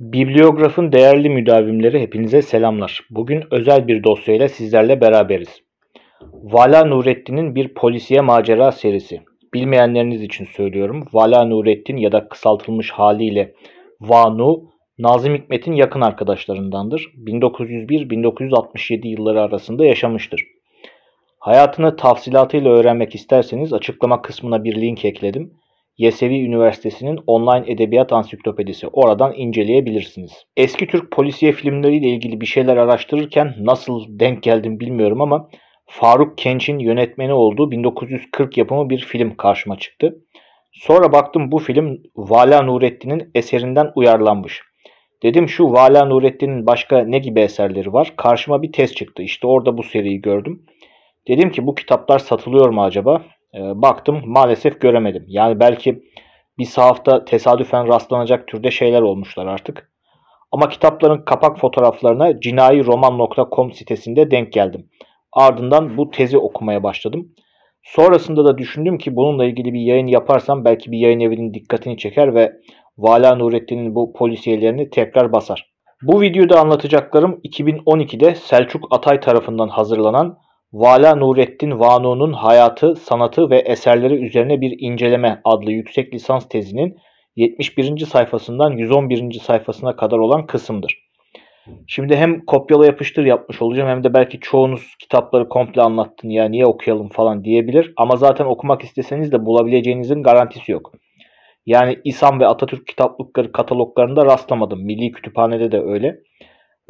Bibliograf'ın değerli müdavimleri hepinize selamlar. Bugün özel bir dosyayla sizlerle beraberiz. Vala Nurettin'in bir polisiye macera serisi. Bilmeyenleriniz için söylüyorum. Vala Nurettin ya da kısaltılmış haliyle Vanu, Nazım Hikmet'in yakın arkadaşlarındandır. 1901-1967 yılları arasında yaşamıştır. Hayatını tafsilatıyla öğrenmek isterseniz açıklama kısmına bir link ekledim. Yesevi Üniversitesi'nin online edebiyat ansiklopedisi. Oradan inceleyebilirsiniz. Eski Türk polisiye filmleriyle ilgili bir şeyler araştırırken nasıl denk geldim bilmiyorum ama Faruk Kenç'in yönetmeni olduğu 1940 yapımı bir film karşıma çıktı. Sonra baktım bu film Vala Nurettin'in eserinden uyarlanmış. Dedim şu Vala Nurettin'in başka ne gibi eserleri var? Karşıma bir test çıktı. İşte orada bu seriyi gördüm. Dedim ki bu kitaplar satılıyor mu acaba? Ee, baktım maalesef göremedim. Yani belki bir sahafta tesadüfen rastlanacak türde şeyler olmuşlar artık. Ama kitapların kapak fotoğraflarına cinayiroman.com sitesinde denk geldim. Ardından bu tezi okumaya başladım. Sonrasında da düşündüm ki bununla ilgili bir yayın yaparsam belki bir yayın evinin dikkatini çeker ve Vala Nurettin'in bu polisiyelerini tekrar basar. Bu videoda anlatacaklarım 2012'de Selçuk Atay tarafından hazırlanan Vala Nurettin Vanu'nun hayatı, sanatı ve eserleri üzerine bir inceleme adlı yüksek lisans tezinin 71. sayfasından 111. sayfasına kadar olan kısımdır. Şimdi hem kopyala yapıştır yapmış olacağım hem de belki çoğunuz kitapları komple anlattın ya niye okuyalım falan diyebilir. Ama zaten okumak isteseniz de bulabileceğinizin garantisi yok. Yani İSAM ve Atatürk kitaplıkları kataloglarında rastlamadım. Milli kütüphanede de öyle.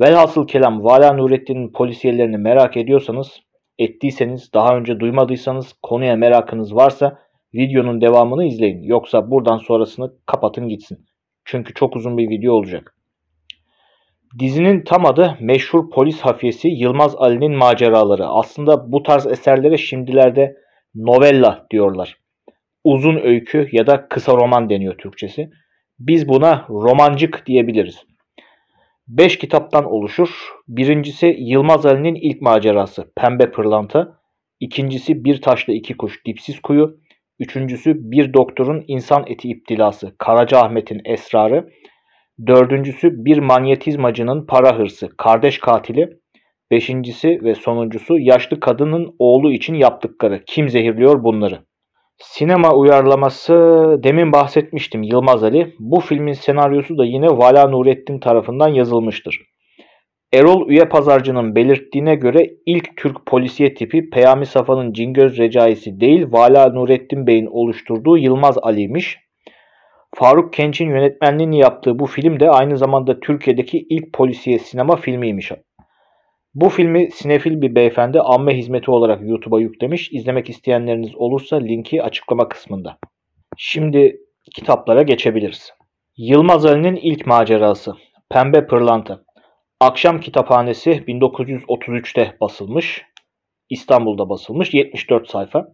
Velhasıl kelam Vala Nurettin'in polisiyelerini merak ediyorsanız ettiyseniz, daha önce duymadıysanız, konuya merakınız varsa videonun devamını izleyin. Yoksa buradan sonrasını kapatın gitsin. Çünkü çok uzun bir video olacak. Dizinin tam adı meşhur polis hafiyesi Yılmaz Ali'nin maceraları. Aslında bu tarz eserlere şimdilerde novella diyorlar. Uzun öykü ya da kısa roman deniyor Türkçesi. Biz buna romancık diyebiliriz. Beş kitaptan oluşur. Birincisi Yılmaz Ali'nin ilk macerası Pembe Pırlanta. İkincisi Bir Taşla İki Kuş Dipsiz Kuyu. Üçüncüsü Bir Doktorun İnsan Eti İptilası Karaca Ahmet'in Esrarı. Dördüncüsü Bir Manyetizmacının Para Hırsı Kardeş Katili. Beşincisi ve sonuncusu yaşlı kadının oğlu için yaptıkları. Kim zehirliyor bunları? Sinema uyarlaması demin bahsetmiştim Yılmaz Ali. Bu filmin senaryosu da yine Vala Nurettin tarafından yazılmıştır. Erol Üye Pazarcı'nın belirttiğine göre ilk Türk polisiye tipi Peyami Safa'nın Cingöz Recaisi değil Vala Nurettin Bey'in oluşturduğu Yılmaz Alimiş. Faruk Kenç'in yönetmenliğini yaptığı bu film de aynı zamanda Türkiye'deki ilk polisiye sinema filmiymiş bu filmi sinefil bir beyefendi amme hizmeti olarak YouTube'a yüklemiş. İzlemek isteyenleriniz olursa linki açıklama kısmında. Şimdi kitaplara geçebiliriz. Yılmaz Ali'nin ilk macerası Pembe Pırlanta Akşam Kitaphanesi 1933'te basılmış. İstanbul'da basılmış 74 sayfa.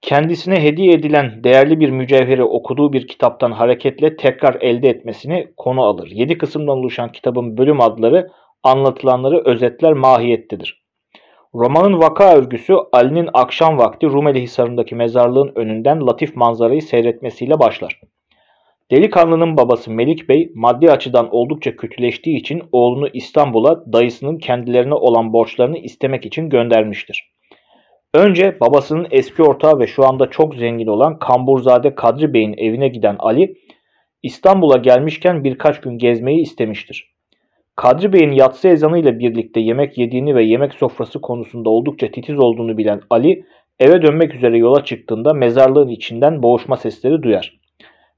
Kendisine hediye edilen değerli bir mücevheri okuduğu bir kitaptan hareketle tekrar elde etmesini konu alır. 7 kısımdan oluşan kitabın bölüm adları anlatılanları özetler mahiyettedir. Romanın vaka örgüsü Ali'nin akşam vakti Rumeli Hisarı'ndaki mezarlığın önünden latif manzarayı seyretmesiyle başlar. Delikanlının babası Melik Bey maddi açıdan oldukça kötüleştiği için oğlunu İstanbul'a dayısının kendilerine olan borçlarını istemek için göndermiştir. Önce babasının eski ortağı ve şu anda çok zengin olan Kamburzade Kadri Bey'in evine giden Ali, İstanbul'a gelmişken birkaç gün gezmeyi istemiştir. Kadri Bey'in yatsı ezanıyla birlikte yemek yediğini ve yemek sofrası konusunda oldukça titiz olduğunu bilen Ali, eve dönmek üzere yola çıktığında mezarlığın içinden boğuşma sesleri duyar.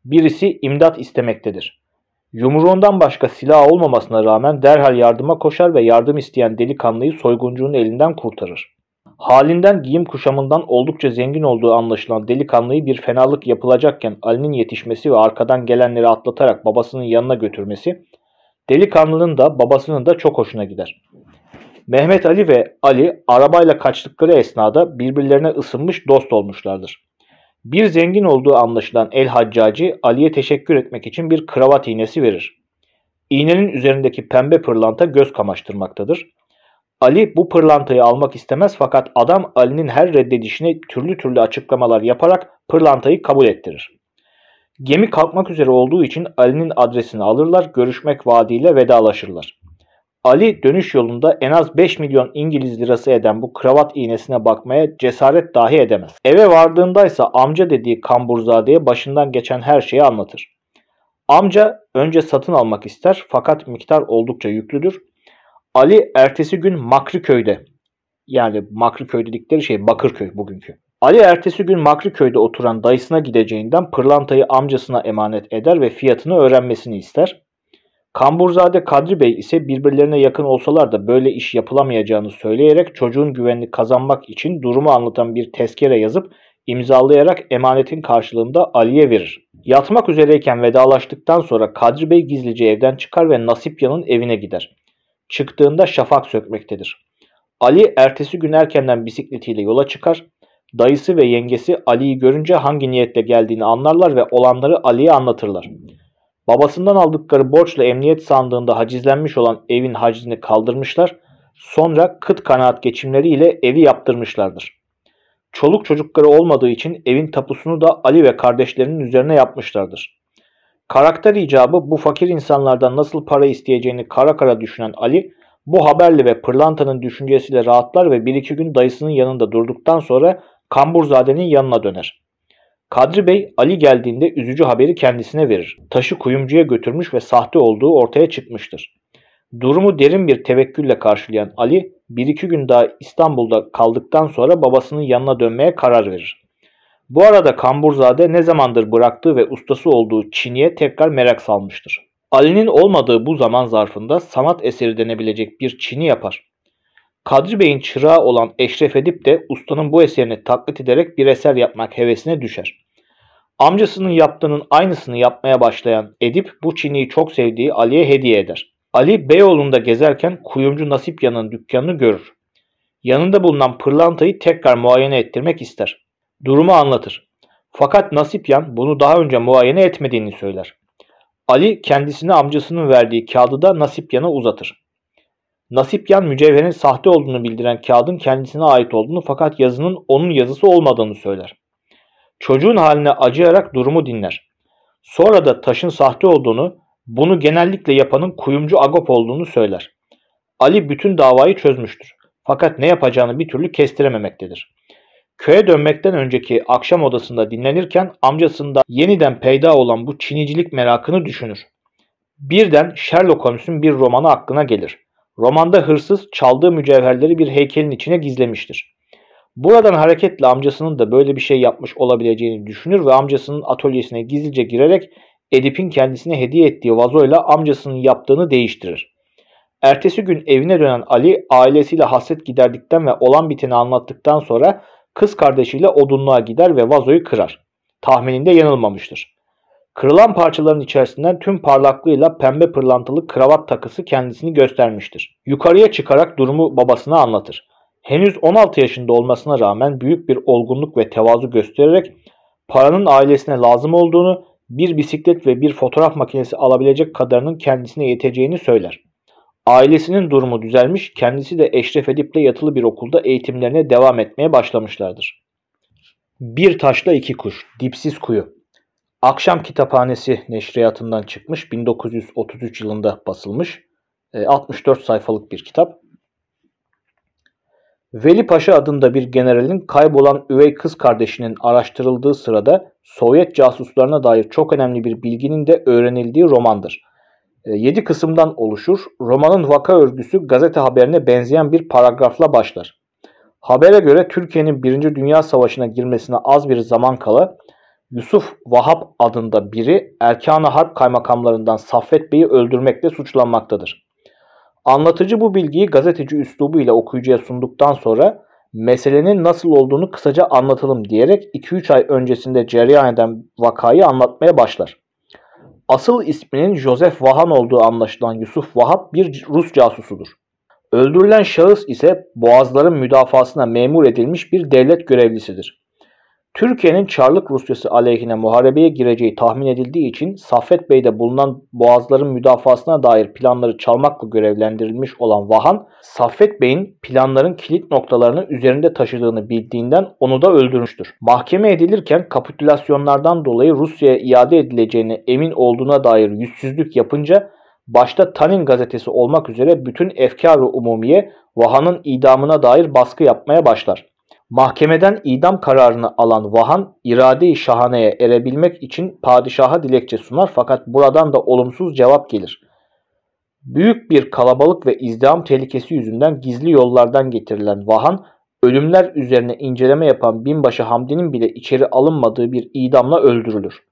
Birisi imdat istemektedir. Yumruğundan başka silah olmamasına rağmen derhal yardıma koşar ve yardım isteyen delikanlıyı soyguncunun elinden kurtarır. Halinden giyim kuşamından oldukça zengin olduğu anlaşılan delikanlıyı bir fenalık yapılacakken Ali'nin yetişmesi ve arkadan gelenleri atlatarak babasının yanına götürmesi Delikanlının da babasının da çok hoşuna gider. Mehmet Ali ve Ali arabayla kaçtıkları esnada birbirlerine ısınmış dost olmuşlardır. Bir zengin olduğu anlaşılan El Haccacı Ali'ye teşekkür etmek için bir kravat iğnesi verir. İğnenin üzerindeki pembe pırlanta göz kamaştırmaktadır. Ali bu pırlantayı almak istemez fakat adam Ali'nin her reddedişine türlü türlü açıklamalar yaparak pırlantayı kabul ettirir. Gemi kalkmak üzere olduğu için Ali'nin adresini alırlar, görüşmek vaadiyle vedalaşırlar. Ali dönüş yolunda en az 5 milyon İngiliz lirası eden bu kravat iğnesine bakmaya cesaret dahi edemez. Eve vardığındaysa amca dediği kamburzade'ye başından geçen her şeyi anlatır. Amca önce satın almak ister fakat miktar oldukça yüklüdür. Ali ertesi gün Makriköy'de yani Makriköy'de dedikleri şey Bakırköy bugünkü Ali ertesi gün Makriköy'de oturan dayısına gideceğinden pırlantayı amcasına emanet eder ve fiyatını öğrenmesini ister. Kamburzade Kadri Bey ise birbirlerine yakın olsalar da böyle iş yapılamayacağını söyleyerek çocuğun güvenini kazanmak için durumu anlatan bir tezkere yazıp imzalayarak emanetin karşılığında Ali'ye verir. Yatmak üzereyken vedalaştıktan sonra Kadri Bey gizlice evden çıkar ve Nasipya'nın evine gider. Çıktığında şafak sökmektedir. Ali ertesi gün erkenden bisikletiyle yola çıkar. Dayısı ve yengesi Ali'yi görünce hangi niyetle geldiğini anlarlar ve olanları Ali'ye anlatırlar. Babasından aldıkları borçla emniyet sandığında hacizlenmiş olan evin hacizini kaldırmışlar. Sonra kıt kanaat geçimleriyle evi yaptırmışlardır. Çoluk çocukları olmadığı için evin tapusunu da Ali ve kardeşlerinin üzerine yapmışlardır. Karakter icabı bu fakir insanlardan nasıl para isteyeceğini kara kara düşünen Ali, bu haberli ve pırlantanın düşüncesiyle rahatlar ve bir iki gün dayısının yanında durduktan sonra Kamburzade'nin yanına döner. Kadri Bey Ali geldiğinde üzücü haberi kendisine verir. Taşı kuyumcuya götürmüş ve sahte olduğu ortaya çıkmıştır. Durumu derin bir tevekkülle karşılayan Ali bir iki gün daha İstanbul'da kaldıktan sonra babasının yanına dönmeye karar verir. Bu arada Kamburzade ne zamandır bıraktığı ve ustası olduğu Çini'ye tekrar merak salmıştır. Ali'nin olmadığı bu zaman zarfında sanat eseri denebilecek bir Çini yapar. Kadri Bey'in çırağı olan Eşref Edip de ustanın bu eserini taklit ederek bir eser yapmak hevesine düşer. Amcasının yaptığının aynısını yapmaya başlayan Edip bu çiniyi çok sevdiği Ali'ye hediye eder. Ali Beyoğlu'nda gezerken kuyumcu Nasip Yan'ın dükkanını görür. Yanında bulunan pırlantayı tekrar muayene ettirmek ister. Durumu anlatır. Fakat Nasip Yan bunu daha önce muayene etmediğini söyler. Ali kendisine amcasının verdiği kağıdı da Yan'a uzatır. Nasipyan mücevherin sahte olduğunu bildiren kağıdın kendisine ait olduğunu fakat yazının onun yazısı olmadığını söyler. Çocuğun haline acıyarak durumu dinler. Sonra da taşın sahte olduğunu, bunu genellikle yapanın kuyumcu Agop olduğunu söyler. Ali bütün davayı çözmüştür. Fakat ne yapacağını bir türlü kestirememektedir. Köye dönmekten önceki akşam odasında dinlenirken amcasında yeniden peyda olan bu çinicilik merakını düşünür. Birden Sherlock Holmes'un bir romanı aklına gelir. Romanda hırsız çaldığı mücevherleri bir heykelin içine gizlemiştir. Buradan hareketle amcasının da böyle bir şey yapmış olabileceğini düşünür ve amcasının atölyesine gizlice girerek Edip'in kendisine hediye ettiği vazoyla amcasının yaptığını değiştirir. Ertesi gün evine dönen Ali ailesiyle hasret giderdikten ve olan biteni anlattıktan sonra kız kardeşiyle odunluğa gider ve vazoyu kırar. Tahmininde yanılmamıştır. Kırılan parçaların içerisinden tüm parlaklığıyla pembe pırlantalı kravat takısı kendisini göstermiştir. Yukarıya çıkarak durumu babasına anlatır. Henüz 16 yaşında olmasına rağmen büyük bir olgunluk ve tevazu göstererek paranın ailesine lazım olduğunu, bir bisiklet ve bir fotoğraf makinesi alabilecek kadarının kendisine yeteceğini söyler. Ailesinin durumu düzelmiş, kendisi de Eşref Edip'le yatılı bir okulda eğitimlerine devam etmeye başlamışlardır. Bir taşla iki kuş, dipsiz kuyu. Akşam Kitaphanesi neşriyatından çıkmış. 1933 yılında basılmış. 64 e, sayfalık bir kitap. Veli Paşa adında bir generalin kaybolan üvey kız kardeşinin araştırıldığı sırada Sovyet casuslarına dair çok önemli bir bilginin de öğrenildiği romandır. 7 e, kısımdan oluşur. Romanın vaka örgüsü gazete haberine benzeyen bir paragrafla başlar. Habere göre Türkiye'nin 1. Dünya Savaşı'na girmesine az bir zaman kala Yusuf Vahap adında biri Erkan-ı Harp kaymakamlarından Saffet Bey'i öldürmekle suçlanmaktadır. Anlatıcı bu bilgiyi gazeteci üslubuyla okuyucuya sunduktan sonra meselenin nasıl olduğunu kısaca anlatalım diyerek 2-3 ay öncesinde cereyan eden vakayı anlatmaya başlar. Asıl isminin Joseph Vahan olduğu anlaşılan Yusuf Vahap bir Rus casusudur. Öldürülen şahıs ise boğazların müdafasına memur edilmiş bir devlet görevlisidir. Türkiye'nin Çarlık Rusyası aleyhine muharebeye gireceği tahmin edildiği için Saffet Bey'de bulunan boğazların müdafasına dair planları çalmakla görevlendirilmiş olan Vahan, Saffet Bey'in planların kilit noktalarını üzerinde taşıdığını bildiğinden onu da öldürmüştür. Mahkeme edilirken kapitülasyonlardan dolayı Rusya'ya iade edileceğine emin olduğuna dair yüzsüzlük yapınca başta Tanin gazetesi olmak üzere bütün efkar-ı umumiye Vahan'ın idamına dair baskı yapmaya başlar. Mahkemeden idam kararını alan Vahan, irade-i şahaneye erebilmek için padişaha dilekçe sunar fakat buradan da olumsuz cevap gelir. Büyük bir kalabalık ve izdiham tehlikesi yüzünden gizli yollardan getirilen Vahan, ölümler üzerine inceleme yapan binbaşı Hamdi'nin bile içeri alınmadığı bir idamla öldürülür.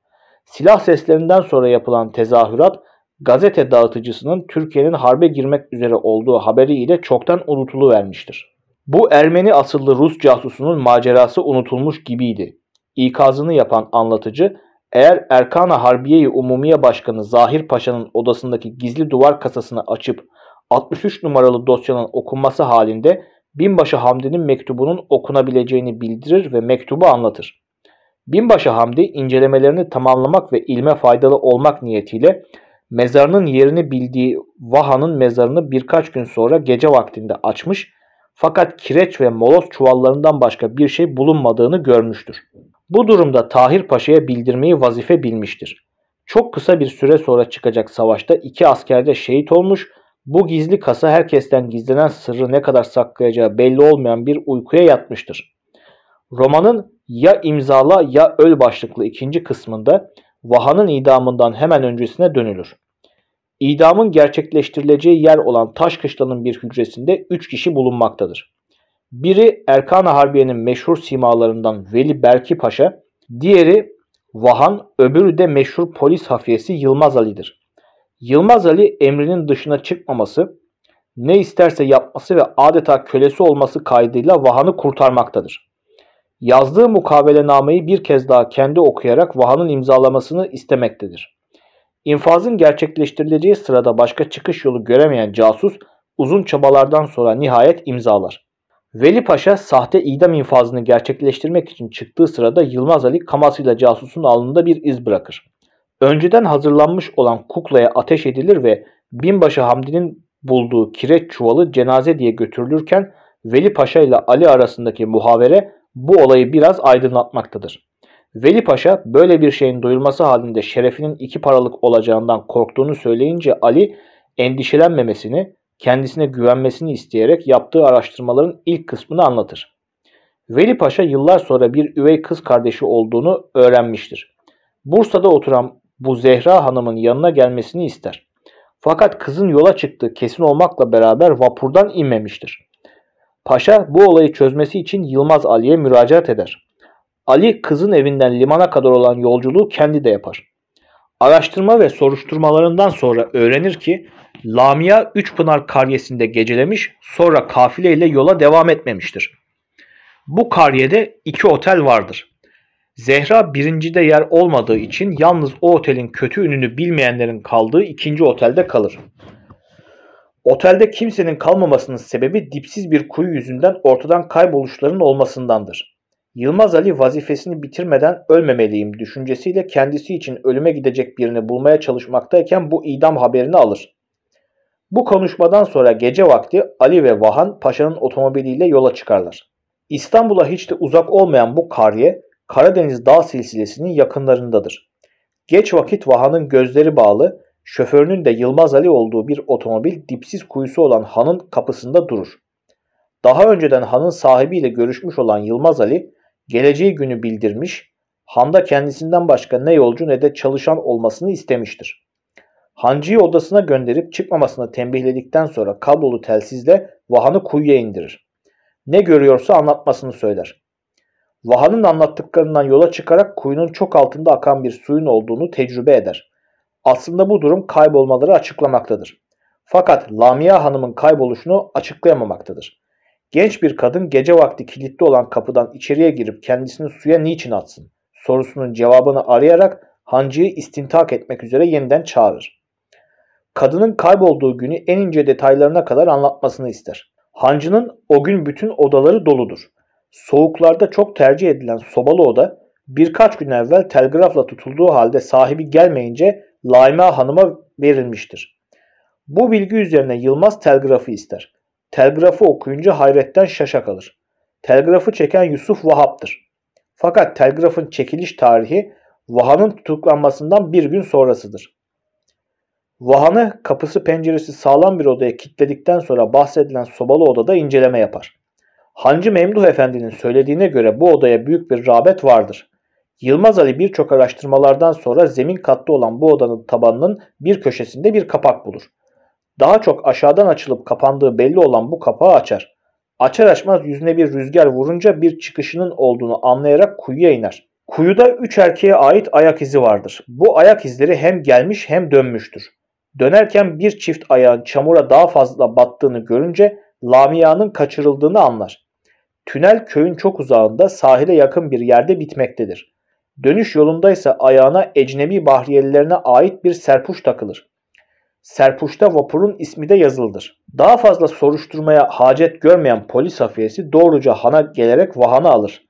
Silah seslerinden sonra yapılan tezahürat, gazete dağıtıcısının Türkiye'nin harbe girmek üzere olduğu haberiyle çoktan unutuluvermiştir. Bu Ermeni asıllı Rus casusunun macerası unutulmuş gibiydi. İkazını yapan anlatıcı eğer Erkana Harbiye-i Umumiye Başkanı Zahir Paşa'nın odasındaki gizli duvar kasasını açıp 63 numaralı dosyanın okunması halinde Binbaşı Hamdi'nin mektubunun okunabileceğini bildirir ve mektubu anlatır. Binbaşı Hamdi incelemelerini tamamlamak ve ilme faydalı olmak niyetiyle mezarının yerini bildiği Vaha'nın mezarını birkaç gün sonra gece vaktinde açmış fakat kireç ve moloz çuvallarından başka bir şey bulunmadığını görmüştür. Bu durumda Tahir Paşa'ya bildirmeyi vazife bilmiştir. Çok kısa bir süre sonra çıkacak savaşta iki asker de şehit olmuş, bu gizli kasa herkesten gizlenen sırrı ne kadar saklayacağı belli olmayan bir uykuya yatmıştır. Romanın ya imzala ya öl başlıklı ikinci kısmında Vaha'nın idamından hemen öncesine dönülür. İdamın gerçekleştirileceği yer olan Taş Kışlanın bir hücresinde 3 kişi bulunmaktadır. Biri erkan Harbiye'nin meşhur simalarından Veli Berki Paşa, diğeri Vahan, öbürü de meşhur polis hafiyesi Yılmaz Ali'dir. Yılmaz Ali emrinin dışına çıkmaması, ne isterse yapması ve adeta kölesi olması kaydıyla Vahan'ı kurtarmaktadır. Yazdığı mukavelenameyi bir kez daha kendi okuyarak Vahan'ın imzalamasını istemektedir. İnfazın gerçekleştirileceği sırada başka çıkış yolu göremeyen casus uzun çabalardan sonra nihayet imzalar. Veli Paşa sahte idam infazını gerçekleştirmek için çıktığı sırada Yılmaz Ali kamasıyla casusun alnında bir iz bırakır. Önceden hazırlanmış olan kuklaya ateş edilir ve binbaşı Hamdi'nin bulduğu kireç çuvalı cenaze diye götürülürken Veli Paşa ile Ali arasındaki muhavere bu olayı biraz aydınlatmaktadır. Veli Paşa böyle bir şeyin duyulması halinde şerefinin iki paralık olacağından korktuğunu söyleyince Ali endişelenmemesini, kendisine güvenmesini isteyerek yaptığı araştırmaların ilk kısmını anlatır. Veli Paşa yıllar sonra bir üvey kız kardeşi olduğunu öğrenmiştir. Bursa'da oturan bu Zehra Hanım'ın yanına gelmesini ister. Fakat kızın yola çıktığı kesin olmakla beraber vapurdan inmemiştir. Paşa bu olayı çözmesi için Yılmaz Ali'ye müracaat eder. Ali kızın evinden limana kadar olan yolculuğu kendi de yapar. Araştırma ve soruşturmalarından sonra öğrenir ki Lamia Üçpınar karyesinde gecelemiş sonra kafileyle yola devam etmemiştir. Bu karyede iki otel vardır. Zehra birincide yer olmadığı için yalnız o otelin kötü ününü bilmeyenlerin kaldığı ikinci otelde kalır. Otelde kimsenin kalmamasının sebebi dipsiz bir kuyu yüzünden ortadan kayboluşların olmasındandır. Yılmaz Ali vazifesini bitirmeden ölmemeliyim düşüncesiyle kendisi için ölüme gidecek birini bulmaya çalışmaktayken bu idam haberini alır. Bu konuşmadan sonra gece vakti Ali ve Vahan paşanın otomobiliyle yola çıkarlar. İstanbul'a hiç de uzak olmayan bu kariye Karadeniz Dağ silsilesinin yakınlarındadır. Geç vakit Vahan'ın gözleri bağlı, şoförünün de Yılmaz Ali olduğu bir otomobil dipsiz kuyusu olan hanın kapısında durur. Daha önceden hanın sahibiyle görüşmüş olan Yılmaz Ali geleceği günü bildirmiş, handa kendisinden başka ne yolcu ne de çalışan olmasını istemiştir. Hancıyı odasına gönderip çıkmamasını tembihledikten sonra kablolu telsizle Vahan'ı kuyuya indirir. Ne görüyorsa anlatmasını söyler. Vahan'ın anlattıklarından yola çıkarak kuyunun çok altında akan bir suyun olduğunu tecrübe eder. Aslında bu durum kaybolmaları açıklamaktadır. Fakat Lamia Hanım'ın kayboluşunu açıklayamamaktadır. Genç bir kadın gece vakti kilitli olan kapıdan içeriye girip kendisini suya niçin atsın sorusunun cevabını arayarak hancıyı istintak etmek üzere yeniden çağırır. Kadının kaybolduğu günü en ince detaylarına kadar anlatmasını ister. Hancının o gün bütün odaları doludur. Soğuklarda çok tercih edilen sobalı oda birkaç gün evvel telgrafla tutulduğu halde sahibi gelmeyince Laime Hanım'a verilmiştir. Bu bilgi üzerine Yılmaz telgrafı ister. Telgrafı okuyunca hayretten şaşa kalır. Telgrafı çeken Yusuf Vahap'tır. Fakat telgrafın çekiliş tarihi Vaha'nın tutuklanmasından bir gün sonrasıdır. Vahan'ı kapısı penceresi sağlam bir odaya kilitledikten sonra bahsedilen sobalı odada inceleme yapar. Hancı Memduh Efendi'nin söylediğine göre bu odaya büyük bir rağbet vardır. Yılmaz Ali birçok araştırmalardan sonra zemin katlı olan bu odanın tabanının bir köşesinde bir kapak bulur. Daha çok aşağıdan açılıp kapandığı belli olan bu kapağı açar. Açar açmaz yüzüne bir rüzgar vurunca bir çıkışının olduğunu anlayarak kuyuya iner. Kuyuda üç erkeğe ait ayak izi vardır. Bu ayak izleri hem gelmiş hem dönmüştür. Dönerken bir çift ayağın çamura daha fazla battığını görünce Lamia'nın kaçırıldığını anlar. Tünel köyün çok uzağında sahile yakın bir yerde bitmektedir. Dönüş yolundaysa ayağına ecnebi bahriyelilerine ait bir serpuş takılır. Serpuş'ta vapurun ismi de yazılıdır. Daha fazla soruşturmaya hacet görmeyen polis hafiyesi doğruca hana gelerek vahanı alır.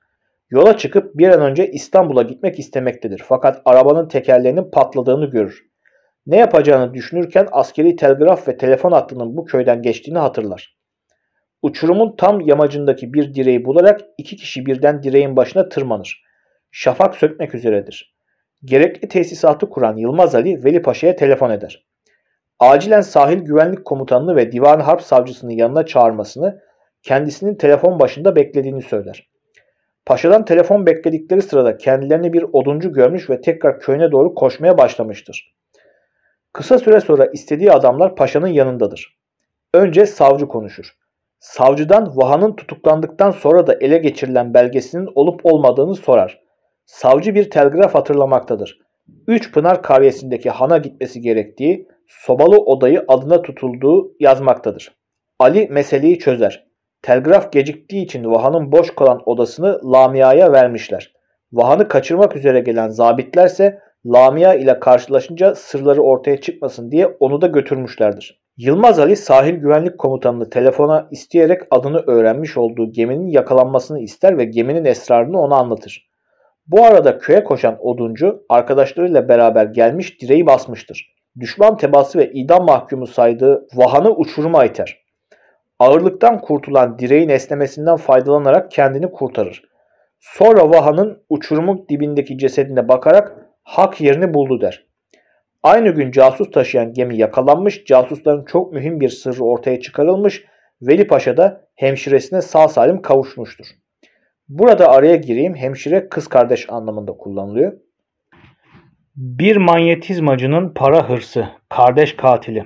Yola çıkıp bir an önce İstanbul'a gitmek istemektedir. Fakat arabanın tekerlerinin patladığını görür. Ne yapacağını düşünürken askeri telgraf ve telefon hattının bu köyden geçtiğini hatırlar. Uçurumun tam yamacındaki bir direği bularak iki kişi birden direğin başına tırmanır. Şafak sökmek üzeredir. Gerekli tesisatı kuran Yılmaz Ali Veli Paşa'ya telefon eder acilen sahil güvenlik komutanını ve divan harp savcısının yanına çağırmasını, kendisinin telefon başında beklediğini söyler. Paşadan telefon bekledikleri sırada kendilerini bir oduncu görmüş ve tekrar köyüne doğru koşmaya başlamıştır. Kısa süre sonra istediği adamlar paşanın yanındadır. Önce savcı konuşur. Savcıdan Vaha'nın tutuklandıktan sonra da ele geçirilen belgesinin olup olmadığını sorar. Savcı bir telgraf hatırlamaktadır. Üç Pınar karyesindeki hana gitmesi gerektiği, sobalı odayı adına tutulduğu yazmaktadır. Ali meseleyi çözer. Telgraf geciktiği için Vahan'ın boş kalan odasını Lamia'ya vermişler. Vahan'ı kaçırmak üzere gelen zabitlerse Lamia ile karşılaşınca sırları ortaya çıkmasın diye onu da götürmüşlerdir. Yılmaz Ali sahil güvenlik komutanını telefona isteyerek adını öğrenmiş olduğu geminin yakalanmasını ister ve geminin esrarını ona anlatır. Bu arada köye koşan oduncu arkadaşlarıyla beraber gelmiş direği basmıştır düşman tebası ve idam mahkumu saydığı vahanı uçuruma iter. Ağırlıktan kurtulan direğin esnemesinden faydalanarak kendini kurtarır. Sonra vahanın uçurumun dibindeki cesedine bakarak hak yerini buldu der. Aynı gün casus taşıyan gemi yakalanmış, casusların çok mühim bir sırrı ortaya çıkarılmış, Veli Paşa da hemşiresine sağ salim kavuşmuştur. Burada araya gireyim hemşire kız kardeş anlamında kullanılıyor. Bir manyetizmacının para hırsı, kardeş katili.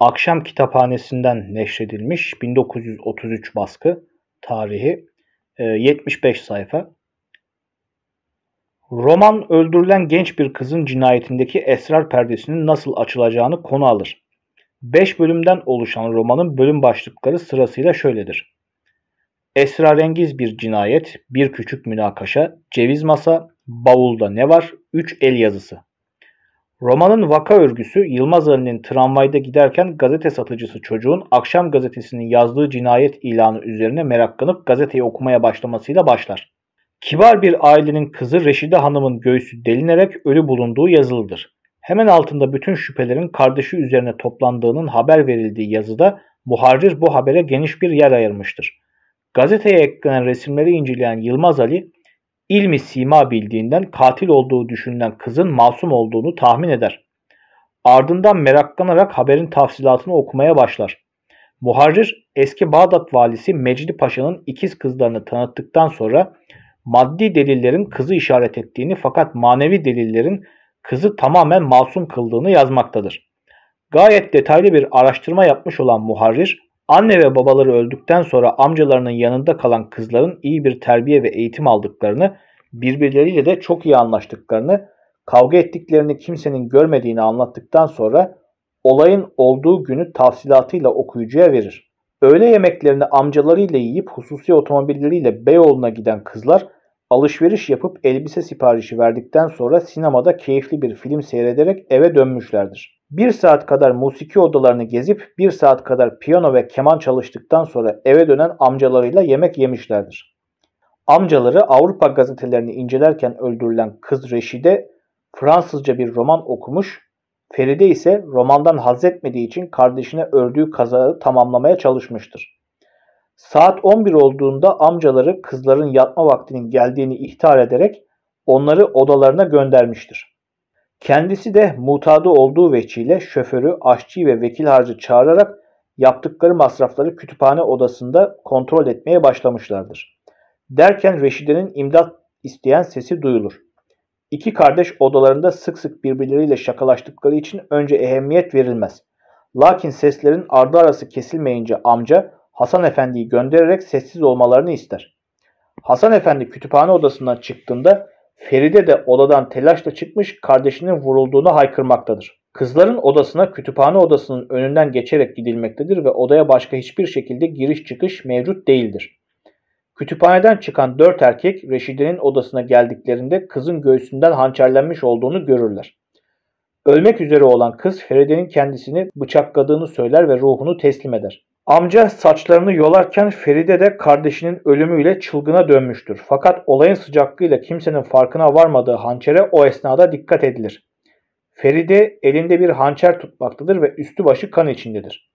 Akşam Kitaphanesi'nden neşredilmiş 1933 baskı tarihi 75 e, sayfa. Roman öldürülen genç bir kızın cinayetindeki esrar perdesinin nasıl açılacağını konu alır. 5 bölümden oluşan romanın bölüm başlıkları sırasıyla şöyledir. Esrarengiz bir cinayet, bir küçük münakaşa, ceviz masa, Bavulda ne var? Üç el yazısı. Romanın vaka örgüsü Yılmaz Ali'nin tramvayda giderken gazete satıcısı çocuğun akşam gazetesinin yazdığı cinayet ilanı üzerine meraklanıp gazeteyi okumaya başlamasıyla başlar. Kibar bir ailenin kızı Reşide Hanım'ın göğsü delinerek ölü bulunduğu yazılıdır. Hemen altında bütün şüphelerin kardeşi üzerine toplandığının haber verildiği yazıda muharrir bu habere geniş bir yer ayırmıştır. Gazeteye eklenen resimleri inceleyen Yılmaz Ali ilmi sima bildiğinden katil olduğu düşünülen kızın masum olduğunu tahmin eder. Ardından meraklanarak haberin tafsilatını okumaya başlar. Muharrir eski Bağdat valisi Mecidi Paşa'nın ikiz kızlarını tanıttıktan sonra maddi delillerin kızı işaret ettiğini fakat manevi delillerin kızı tamamen masum kıldığını yazmaktadır. Gayet detaylı bir araştırma yapmış olan Muharrir Anne ve babaları öldükten sonra amcalarının yanında kalan kızların iyi bir terbiye ve eğitim aldıklarını, birbirleriyle de çok iyi anlaştıklarını, kavga ettiklerini kimsenin görmediğini anlattıktan sonra olayın olduğu günü tafsilatıyla okuyucuya verir. Öğle yemeklerini amcalarıyla yiyip hususi otomobilleriyle Beyoğlu'na giden kızlar alışveriş yapıp elbise siparişi verdikten sonra sinemada keyifli bir film seyrederek eve dönmüşlerdir. Bir saat kadar musiki odalarını gezip bir saat kadar piyano ve keman çalıştıktan sonra eve dönen amcalarıyla yemek yemişlerdir. Amcaları Avrupa gazetelerini incelerken öldürülen kız Reşide Fransızca bir roman okumuş, Feride ise romandan haz etmediği için kardeşine ördüğü kazağı tamamlamaya çalışmıştır. Saat 11 olduğunda amcaları kızların yatma vaktinin geldiğini ihtar ederek onları odalarına göndermiştir. Kendisi de mutadı olduğu veçiyle şoförü, aşçıyı ve vekil harcı çağırarak yaptıkları masrafları kütüphane odasında kontrol etmeye başlamışlardır. Derken Reşide'nin imdat isteyen sesi duyulur. İki kardeş odalarında sık sık birbirleriyle şakalaştıkları için önce ehemmiyet verilmez. Lakin seslerin ardı arası kesilmeyince amca Hasan Efendi'yi göndererek sessiz olmalarını ister. Hasan Efendi kütüphane odasından çıktığında Feride de odadan telaşla çıkmış kardeşinin vurulduğunu haykırmaktadır. Kızların odasına kütüphane odasının önünden geçerek gidilmektedir ve odaya başka hiçbir şekilde giriş çıkış mevcut değildir. Kütüphaneden çıkan dört erkek Reşide'nin odasına geldiklerinde kızın göğsünden hançerlenmiş olduğunu görürler. Ölmek üzere olan kız Feride'nin kendisini bıçakladığını söyler ve ruhunu teslim eder. Amca saçlarını yolarken Feride de kardeşinin ölümüyle çılgına dönmüştür. Fakat olayın sıcaklığıyla kimsenin farkına varmadığı hançere o esnada dikkat edilir. Feride elinde bir hançer tutmaktadır ve üstü başı kan içindedir.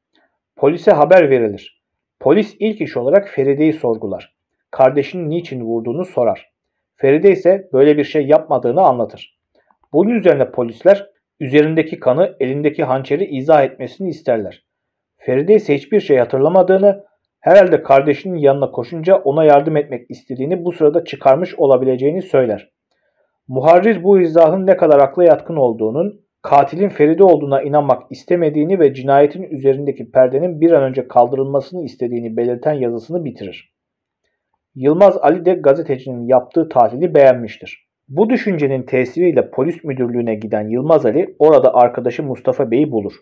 Polise haber verilir. Polis ilk iş olarak Feride'yi sorgular. Kardeşini niçin vurduğunu sorar. Feride ise böyle bir şey yapmadığını anlatır. Bunun üzerine polisler üzerindeki kanı elindeki hançeri izah etmesini isterler. Feride ise hiçbir şey hatırlamadığını, herhalde kardeşinin yanına koşunca ona yardım etmek istediğini bu sırada çıkarmış olabileceğini söyler. Muharrir bu izahın ne kadar akla yatkın olduğunun, katilin Feride olduğuna inanmak istemediğini ve cinayetin üzerindeki perdenin bir an önce kaldırılmasını istediğini belirten yazısını bitirir. Yılmaz Ali de gazetecinin yaptığı tatili beğenmiştir. Bu düşüncenin tesiriyle polis müdürlüğüne giden Yılmaz Ali orada arkadaşı Mustafa Bey'i bulur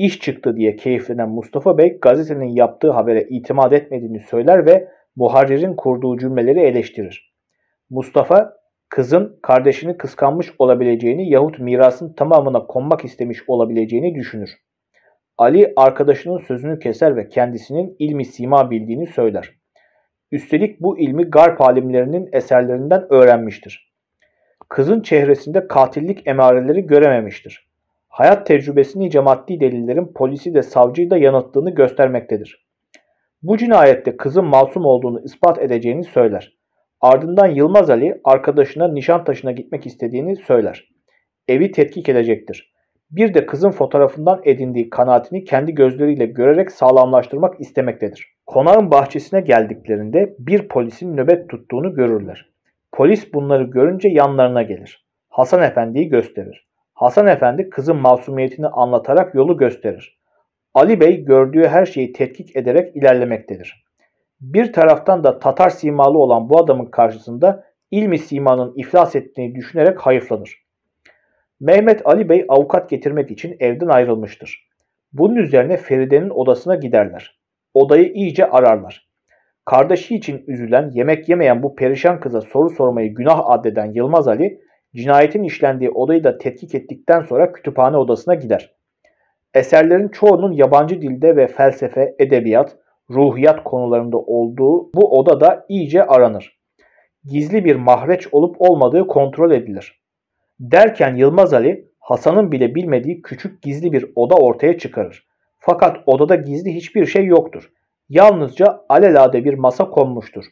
iş çıktı diye keyiflenen Mustafa Bey gazetenin yaptığı habere itimat etmediğini söyler ve muharririn kurduğu cümleleri eleştirir. Mustafa kızın kardeşini kıskanmış olabileceğini yahut mirasın tamamına konmak istemiş olabileceğini düşünür. Ali arkadaşının sözünü keser ve kendisinin ilmi sima bildiğini söyler. Üstelik bu ilmi garp alimlerinin eserlerinden öğrenmiştir. Kızın çehresinde katillik emareleri görememiştir hayat tecrübesini nice maddi delillerin polisi de savcıyı da yanılttığını göstermektedir. Bu cinayette kızın masum olduğunu ispat edeceğini söyler. Ardından Yılmaz Ali arkadaşına nişan taşına gitmek istediğini söyler. Evi tetkik edecektir. Bir de kızın fotoğrafından edindiği kanaatini kendi gözleriyle görerek sağlamlaştırmak istemektedir. Konağın bahçesine geldiklerinde bir polisin nöbet tuttuğunu görürler. Polis bunları görünce yanlarına gelir. Hasan Efendi'yi gösterir. Hasan Efendi kızın masumiyetini anlatarak yolu gösterir. Ali Bey gördüğü her şeyi tetkik ederek ilerlemektedir. Bir taraftan da Tatar simalı olan bu adamın karşısında ilmi simanın iflas ettiğini düşünerek hayıflanır. Mehmet Ali Bey avukat getirmek için evden ayrılmıştır. Bunun üzerine Feride'nin odasına giderler. Odayı iyice ararlar. Kardeşi için üzülen, yemek yemeyen bu perişan kıza soru sormayı günah addeden Yılmaz Ali, Cinayetin işlendiği odayı da tetkik ettikten sonra kütüphane odasına gider. Eserlerin çoğunun yabancı dilde ve felsefe, edebiyat, ruhiyat konularında olduğu bu oda da iyice aranır. Gizli bir mahreç olup olmadığı kontrol edilir. Derken Yılmaz Ali Hasan'ın bile bilmediği küçük gizli bir oda ortaya çıkarır. Fakat odada gizli hiçbir şey yoktur. Yalnızca alelade bir masa konmuştur.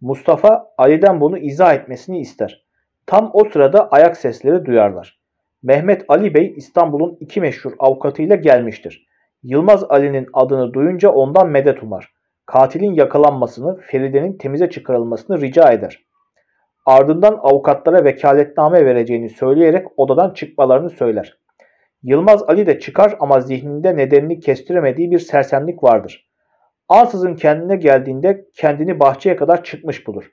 Mustafa Ali'den bunu izah etmesini ister. Tam o sırada ayak sesleri duyarlar. Mehmet Ali Bey İstanbul'un iki meşhur avukatıyla gelmiştir. Yılmaz Ali'nin adını duyunca ondan medet umar. Katilin yakalanmasını, Feride'nin temize çıkarılmasını rica eder. Ardından avukatlara vekaletname vereceğini söyleyerek odadan çıkmalarını söyler. Yılmaz Ali de çıkar ama zihninde nedenini kestiremediği bir sersemlik vardır. Ansızın kendine geldiğinde kendini bahçeye kadar çıkmış bulur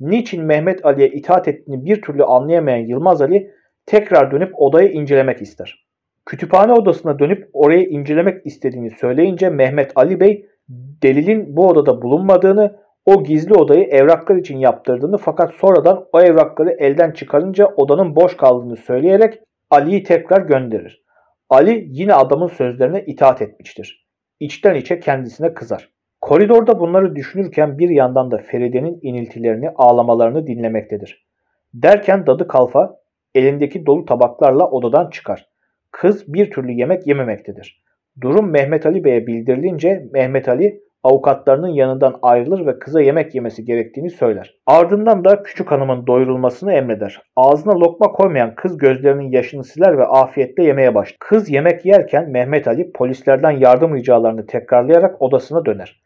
niçin Mehmet Ali'ye itaat ettiğini bir türlü anlayamayan Yılmaz Ali tekrar dönüp odayı incelemek ister. Kütüphane odasına dönüp orayı incelemek istediğini söyleyince Mehmet Ali Bey delilin bu odada bulunmadığını, o gizli odayı evraklar için yaptırdığını fakat sonradan o evrakları elden çıkarınca odanın boş kaldığını söyleyerek Ali'yi tekrar gönderir. Ali yine adamın sözlerine itaat etmiştir. İçten içe kendisine kızar. Koridorda bunları düşünürken bir yandan da Feride'nin iniltilerini, ağlamalarını dinlemektedir. Derken dadı kalfa elindeki dolu tabaklarla odadan çıkar. Kız bir türlü yemek yememektedir. Durum Mehmet Ali Bey'e bildirilince Mehmet Ali avukatlarının yanından ayrılır ve kıza yemek yemesi gerektiğini söyler. Ardından da küçük hanımın doyurulmasını emreder. Ağzına lokma koymayan kız gözlerinin yaşını siler ve afiyetle yemeye başlar. Kız yemek yerken Mehmet Ali polislerden yardım ricalarını tekrarlayarak odasına döner.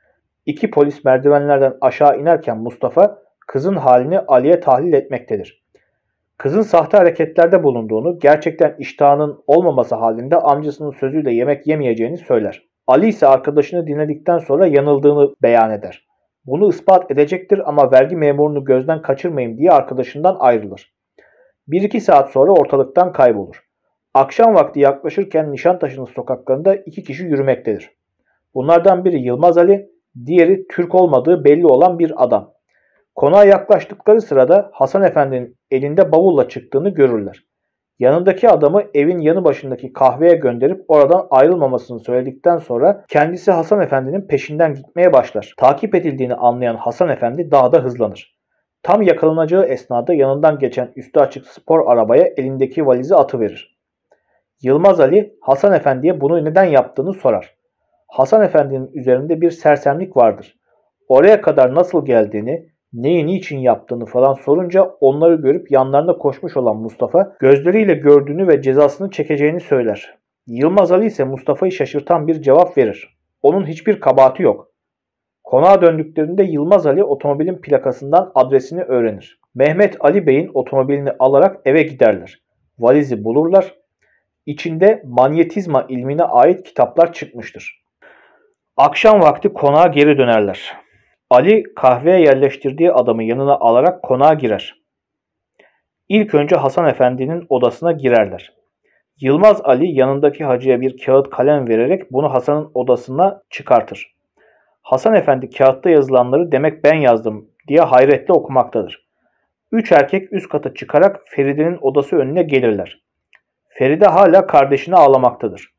İki polis merdivenlerden aşağı inerken Mustafa kızın halini Ali'ye tahlil etmektedir. Kızın sahte hareketlerde bulunduğunu, gerçekten iştahının olmaması halinde amcasının sözüyle yemek yemeyeceğini söyler. Ali ise arkadaşını dinledikten sonra yanıldığını beyan eder. Bunu ispat edecektir ama vergi memurunu gözden kaçırmayayım diye arkadaşından ayrılır. Bir iki saat sonra ortalıktan kaybolur. Akşam vakti yaklaşırken Nişantaşı'nın sokaklarında iki kişi yürümektedir. Bunlardan biri Yılmaz Ali, diğeri Türk olmadığı belli olan bir adam. Konağa yaklaştıkları sırada Hasan Efendi'nin elinde bavulla çıktığını görürler. Yanındaki adamı evin yanı başındaki kahveye gönderip oradan ayrılmamasını söyledikten sonra kendisi Hasan Efendi'nin peşinden gitmeye başlar. Takip edildiğini anlayan Hasan Efendi daha da hızlanır. Tam yakalanacağı esnada yanından geçen üstü açık spor arabaya elindeki valizi atıverir. Yılmaz Ali Hasan Efendi'ye bunu neden yaptığını sorar. Hasan Efendi'nin üzerinde bir sersemlik vardır. Oraya kadar nasıl geldiğini, neyi niçin yaptığını falan sorunca onları görüp yanlarına koşmuş olan Mustafa gözleriyle gördüğünü ve cezasını çekeceğini söyler. Yılmaz Ali ise Mustafa'yı şaşırtan bir cevap verir. Onun hiçbir kabahati yok. Konağa döndüklerinde Yılmaz Ali otomobilin plakasından adresini öğrenir. Mehmet Ali Bey'in otomobilini alarak eve giderler. Valizi bulurlar. İçinde manyetizma ilmine ait kitaplar çıkmıştır. Akşam vakti konağa geri dönerler. Ali kahveye yerleştirdiği adamı yanına alarak konağa girer. İlk önce Hasan Efendi'nin odasına girerler. Yılmaz Ali yanındaki hacıya bir kağıt kalem vererek bunu Hasan'ın odasına çıkartır. Hasan Efendi kağıtta yazılanları demek ben yazdım diye hayretle okumaktadır. Üç erkek üst kata çıkarak Feride'nin odası önüne gelirler. Feride hala kardeşini ağlamaktadır.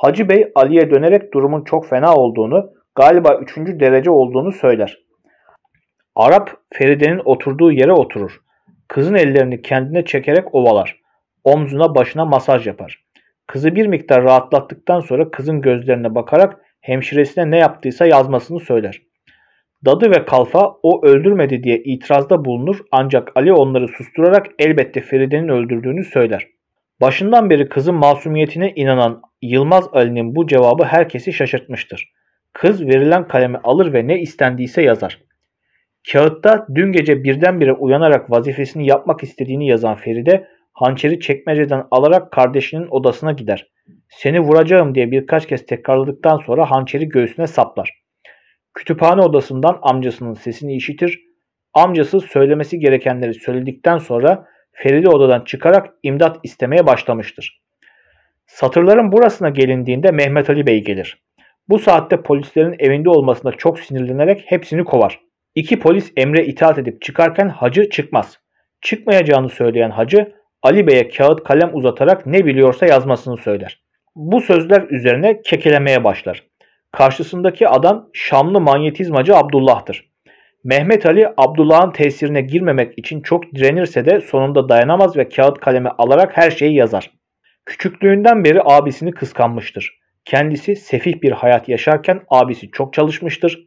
Hacı Bey Ali'ye dönerek durumun çok fena olduğunu, galiba üçüncü derece olduğunu söyler. Arap Feride'nin oturduğu yere oturur. Kızın ellerini kendine çekerek ovalar. Omzuna başına masaj yapar. Kızı bir miktar rahatlattıktan sonra kızın gözlerine bakarak hemşiresine ne yaptıysa yazmasını söyler. Dadı ve Kalfa o öldürmedi diye itirazda bulunur ancak Ali onları susturarak elbette Feride'nin öldürdüğünü söyler. Başından beri kızın masumiyetine inanan Yılmaz Ali'nin bu cevabı herkesi şaşırtmıştır. Kız verilen kalemi alır ve ne istendiyse yazar. Kağıtta dün gece birdenbire uyanarak vazifesini yapmak istediğini yazan Feride, hançeri çekmeceden alarak kardeşinin odasına gider. Seni vuracağım diye birkaç kez tekrarladıktan sonra hançeri göğsüne saplar. Kütüphane odasından amcasının sesini işitir. Amcası söylemesi gerekenleri söyledikten sonra Feride odadan çıkarak imdat istemeye başlamıştır. Satırların burasına gelindiğinde Mehmet Ali Bey gelir. Bu saatte polislerin evinde olmasına çok sinirlenerek hepsini kovar. İki polis emre itaat edip çıkarken hacı çıkmaz. Çıkmayacağını söyleyen hacı Ali Bey'e kağıt kalem uzatarak ne biliyorsa yazmasını söyler. Bu sözler üzerine kekelemeye başlar. Karşısındaki adam Şamlı manyetizmacı Abdullah'tır. Mehmet Ali Abdullah'ın tesirine girmemek için çok direnirse de sonunda dayanamaz ve kağıt kalemi alarak her şeyi yazar. Küçüklüğünden beri abisini kıskanmıştır. Kendisi sefih bir hayat yaşarken abisi çok çalışmıştır.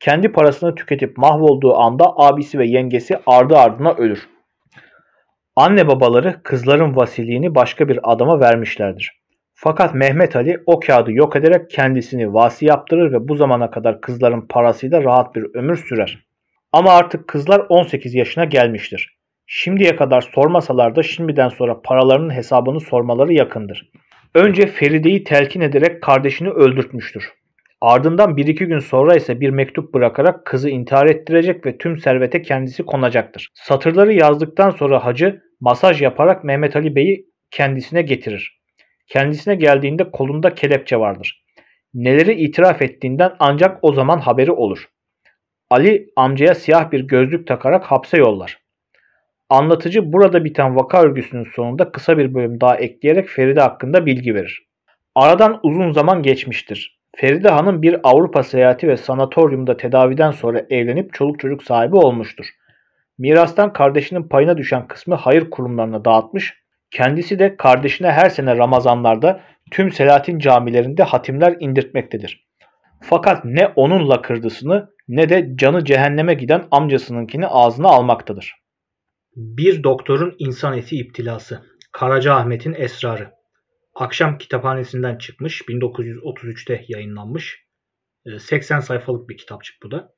Kendi parasını tüketip mahvolduğu anda abisi ve yengesi ardı ardına ölür. Anne babaları kızların vasiliğini başka bir adama vermişlerdir. Fakat Mehmet Ali o kağıdı yok ederek kendisini vasi yaptırır ve bu zamana kadar kızların parasıyla rahat bir ömür sürer. Ama artık kızlar 18 yaşına gelmiştir. Şimdiye kadar sormasalar da şimdiden sonra paralarının hesabını sormaları yakındır. Önce Feride'yi telkin ederek kardeşini öldürtmüştür. Ardından bir iki gün sonra ise bir mektup bırakarak kızı intihar ettirecek ve tüm servete kendisi konacaktır. Satırları yazdıktan sonra hacı masaj yaparak Mehmet Ali Bey'i kendisine getirir. Kendisine geldiğinde kolunda kelepçe vardır. Neleri itiraf ettiğinden ancak o zaman haberi olur. Ali amcaya siyah bir gözlük takarak hapse yollar. Anlatıcı burada biten vaka örgüsünün sonunda kısa bir bölüm daha ekleyerek Feride hakkında bilgi verir. Aradan uzun zaman geçmiştir. Feride Hanım bir Avrupa seyahati ve sanatoryumda tedaviden sonra evlenip çoluk çocuk sahibi olmuştur. Mirastan kardeşinin payına düşen kısmı hayır kurumlarına dağıtmış, kendisi de kardeşine her sene Ramazanlarda tüm Selahattin camilerinde hatimler indirtmektedir. Fakat ne onun lakırdısını ne de canı cehenneme giden amcasınınkini ağzına almaktadır. Bir doktorun insan eti iptilası. Karaca Ahmet'in esrarı. Akşam kitaphanesinden çıkmış. 1933'te yayınlanmış. 80 ee, sayfalık bir kitapçık bu da.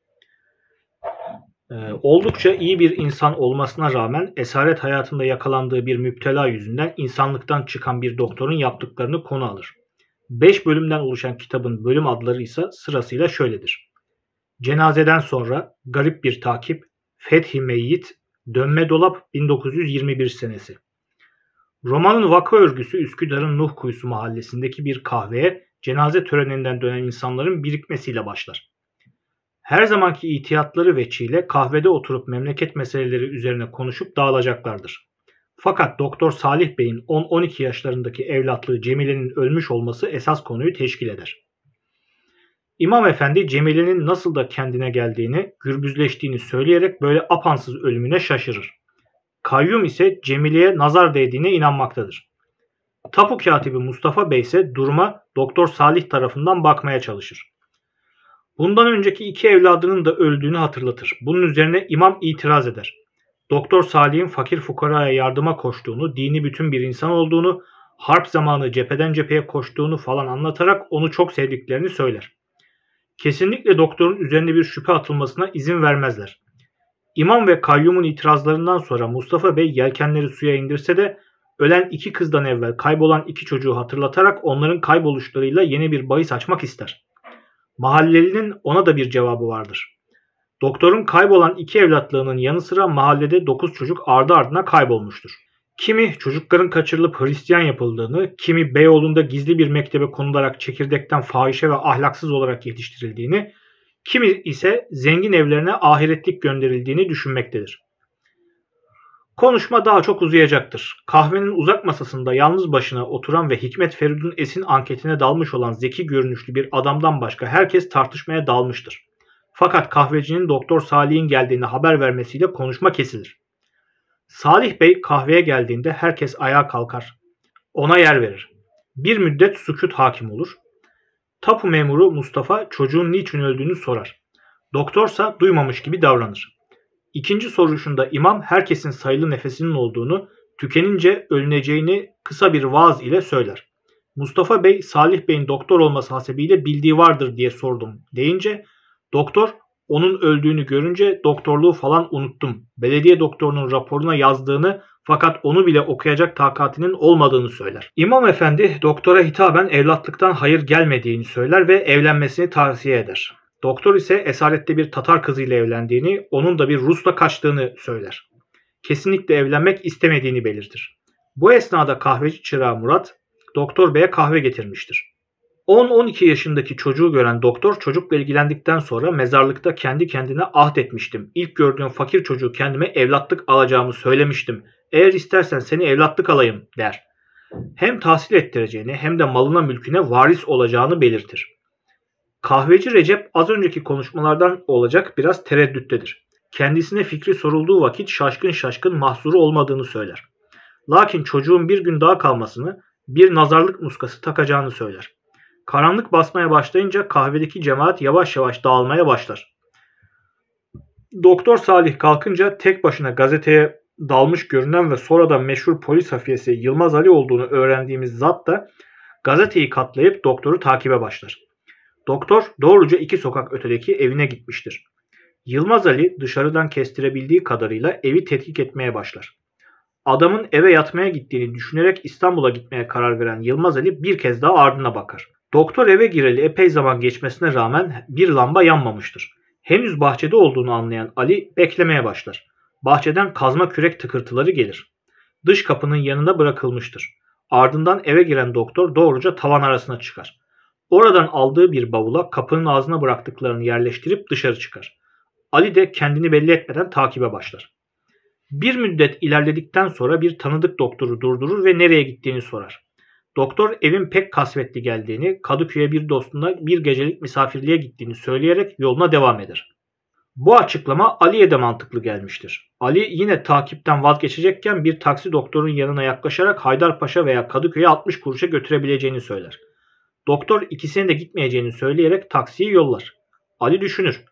Ee, oldukça iyi bir insan olmasına rağmen esaret hayatında yakalandığı bir müptela yüzünden insanlıktan çıkan bir doktorun yaptıklarını konu alır. 5 bölümden oluşan kitabın bölüm adları ise sırasıyla şöyledir. Cenazeden sonra garip bir takip, Fethi Meyyit Dönme Dolap 1921 senesi. Romanın vaka örgüsü Üsküdar'ın Nuh Kuyusu mahallesindeki bir kahveye cenaze töreninden dönen insanların birikmesiyle başlar. Her zamanki ihtiyatları ve çile kahvede oturup memleket meseleleri üzerine konuşup dağılacaklardır. Fakat Doktor Salih Bey'in 10-12 yaşlarındaki evlatlığı Cemile'nin ölmüş olması esas konuyu teşkil eder. İmam Efendi Cemile'nin nasıl da kendine geldiğini, gürbüzleştiğini söyleyerek böyle apansız ölümüne şaşırır. Kayyum ise Cemile'ye nazar değdiğine inanmaktadır. Tapu katibi Mustafa Bey ise duruma Doktor Salih tarafından bakmaya çalışır. Bundan önceki iki evladının da öldüğünü hatırlatır. Bunun üzerine imam itiraz eder. Doktor Salih'in fakir fukaraya yardıma koştuğunu, dini bütün bir insan olduğunu, harp zamanı cepheden cepheye koştuğunu falan anlatarak onu çok sevdiklerini söyler kesinlikle doktorun üzerine bir şüphe atılmasına izin vermezler. İmam ve kayyumun itirazlarından sonra Mustafa Bey yelkenleri suya indirse de ölen iki kızdan evvel kaybolan iki çocuğu hatırlatarak onların kayboluşlarıyla yeni bir bahis açmak ister. Mahallelinin ona da bir cevabı vardır. Doktorun kaybolan iki evlatlığının yanı sıra mahallede dokuz çocuk ardı ardına kaybolmuştur. Kimi çocukların kaçırılıp Hristiyan yapıldığını, kimi Beyoğlu'nda gizli bir mektebe konularak çekirdekten fahişe ve ahlaksız olarak yetiştirildiğini, kimi ise zengin evlerine ahiretlik gönderildiğini düşünmektedir. Konuşma daha çok uzayacaktır. Kahvenin uzak masasında yalnız başına oturan ve Hikmet Feridun Es'in anketine dalmış olan zeki görünüşlü bir adamdan başka herkes tartışmaya dalmıştır. Fakat kahvecinin Doktor Salih'in geldiğini haber vermesiyle konuşma kesilir. Salih Bey kahveye geldiğinde herkes ayağa kalkar. Ona yer verir. Bir müddet sükut hakim olur. Tapu memuru Mustafa çocuğun niçin öldüğünü sorar. Doktorsa duymamış gibi davranır. İkinci soruşunda imam herkesin sayılı nefesinin olduğunu, tükenince ölüneceğini kısa bir vaaz ile söyler. Mustafa Bey Salih Bey'in doktor olması hasebiyle bildiği vardır diye sordum deyince doktor onun öldüğünü görünce doktorluğu falan unuttum. Belediye doktorunun raporuna yazdığını fakat onu bile okuyacak takatinin olmadığını söyler. İmam efendi doktora hitaben evlatlıktan hayır gelmediğini söyler ve evlenmesini tavsiye eder. Doktor ise esarette bir Tatar kızıyla evlendiğini, onun da bir Rus'la kaçtığını söyler. Kesinlikle evlenmek istemediğini belirtir. Bu esnada kahveci çırağı Murat, doktor beye kahve getirmiştir. 10-12 yaşındaki çocuğu gören doktor çocukla ilgilendikten sonra mezarlıkta kendi kendine ahd etmiştim. İlk gördüğüm fakir çocuğu kendime evlatlık alacağımı söylemiştim. Eğer istersen seni evlatlık alayım der. Hem tahsil ettireceğini hem de malına mülküne varis olacağını belirtir. Kahveci Recep az önceki konuşmalardan olacak biraz tereddüttedir. Kendisine fikri sorulduğu vakit şaşkın şaşkın mahzuru olmadığını söyler. Lakin çocuğun bir gün daha kalmasını, bir nazarlık muskası takacağını söyler. Karanlık basmaya başlayınca kahvedeki cemaat yavaş yavaş dağılmaya başlar. Doktor Salih kalkınca tek başına gazeteye dalmış görünen ve sonradan meşhur polis hafiyesi Yılmaz Ali olduğunu öğrendiğimiz zat da gazeteyi katlayıp doktoru takibe başlar. Doktor doğruca iki sokak ötedeki evine gitmiştir. Yılmaz Ali dışarıdan kestirebildiği kadarıyla evi tetkik etmeye başlar. Adamın eve yatmaya gittiğini düşünerek İstanbul'a gitmeye karar veren Yılmaz Ali bir kez daha ardına bakar. Doktor eve gireli epey zaman geçmesine rağmen bir lamba yanmamıştır. Henüz bahçede olduğunu anlayan Ali beklemeye başlar. Bahçeden kazma kürek tıkırtıları gelir. Dış kapının yanında bırakılmıştır. Ardından eve giren doktor doğruca tavan arasına çıkar. Oradan aldığı bir bavula kapının ağzına bıraktıklarını yerleştirip dışarı çıkar. Ali de kendini belli etmeden takibe başlar. Bir müddet ilerledikten sonra bir tanıdık doktoru durdurur ve nereye gittiğini sorar. Doktor evin pek kasvetli geldiğini, Kadıköy'e bir dostuna bir gecelik misafirliğe gittiğini söyleyerek yoluna devam eder. Bu açıklama Ali'ye de mantıklı gelmiştir. Ali yine takipten vazgeçecekken bir taksi doktorun yanına yaklaşarak Haydarpaşa veya Kadıköy'e 60 kuruşa götürebileceğini söyler. Doktor ikisine de gitmeyeceğini söyleyerek taksiyi yollar. Ali düşünür.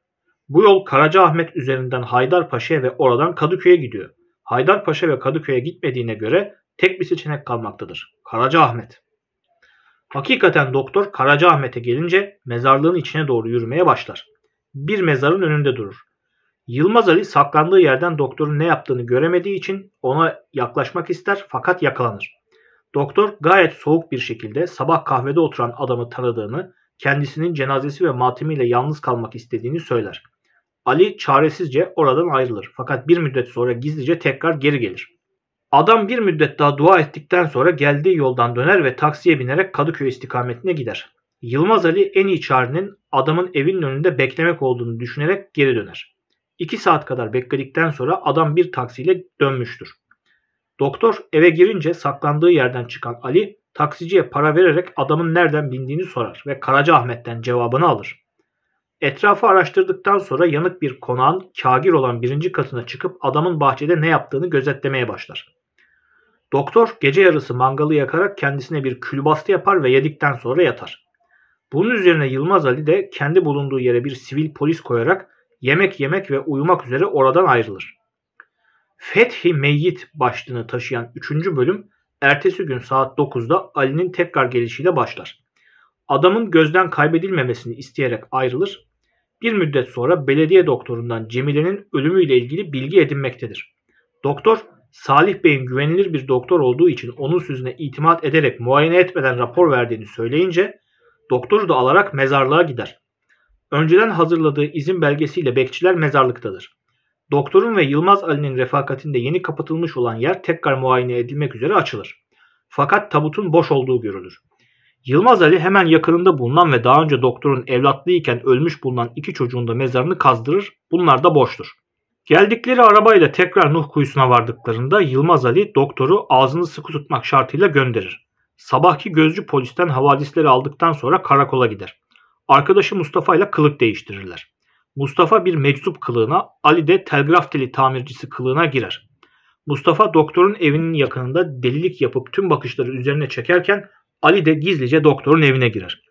Bu yol Karacaahmet üzerinden Haydarpaşa'ya ve oradan Kadıköy'e gidiyor. Haydarpaşa ve Kadıköy'e gitmediğine göre tek bir seçenek kalmaktadır. Karaca Ahmet. Hakikaten doktor Karaca Ahmet'e gelince mezarlığın içine doğru yürümeye başlar. Bir mezarın önünde durur. Yılmaz Ali saklandığı yerden doktorun ne yaptığını göremediği için ona yaklaşmak ister fakat yakalanır. Doktor gayet soğuk bir şekilde sabah kahvede oturan adamı tanıdığını, kendisinin cenazesi ve matemiyle yalnız kalmak istediğini söyler. Ali çaresizce oradan ayrılır fakat bir müddet sonra gizlice tekrar geri gelir. Adam bir müddet daha dua ettikten sonra geldiği yoldan döner ve taksiye binerek Kadıköy istikametine gider. Yılmaz Ali en iyi çarenin adamın evinin önünde beklemek olduğunu düşünerek geri döner. İki saat kadar bekledikten sonra adam bir taksiyle dönmüştür. Doktor eve girince saklandığı yerden çıkan Ali taksiciye para vererek adamın nereden bindiğini sorar ve Karaca Ahmet'ten cevabını alır. Etrafı araştırdıktan sonra yanık bir konağın kagir olan birinci katına çıkıp adamın bahçede ne yaptığını gözetlemeye başlar. Doktor gece yarısı mangalı yakarak kendisine bir külbastı yapar ve yedikten sonra yatar. Bunun üzerine Yılmaz Ali de kendi bulunduğu yere bir sivil polis koyarak yemek yemek ve uyumak üzere oradan ayrılır. Fethi Meyyit başlığını taşıyan 3. bölüm ertesi gün saat 9'da Ali'nin tekrar gelişiyle başlar. Adamın gözden kaybedilmemesini isteyerek ayrılır. Bir müddet sonra belediye doktorundan Cemile'nin ölümüyle ilgili bilgi edinmektedir. Doktor Salih Bey'in güvenilir bir doktor olduğu için onun sözüne itimat ederek muayene etmeden rapor verdiğini söyleyince doktoru da alarak mezarlığa gider. Önceden hazırladığı izin belgesiyle bekçiler mezarlıktadır. Doktorun ve Yılmaz Ali'nin refakatinde yeni kapatılmış olan yer tekrar muayene edilmek üzere açılır. Fakat tabutun boş olduğu görülür. Yılmaz Ali hemen yakınında bulunan ve daha önce doktorun evlatlığı iken ölmüş bulunan iki çocuğun da mezarını kazdırır. Bunlar da boştur. Geldikleri arabayla tekrar Nuh kuyusuna vardıklarında Yılmaz Ali doktoru ağzını sıkı tutmak şartıyla gönderir. Sabahki gözcü polisten havadisleri aldıktan sonra karakola gider. Arkadaşı Mustafa ile kılık değiştirirler. Mustafa bir meczup kılığına, Ali de telgraf teli tamircisi kılığına girer. Mustafa doktorun evinin yakınında delilik yapıp tüm bakışları üzerine çekerken Ali de gizlice doktorun evine girer.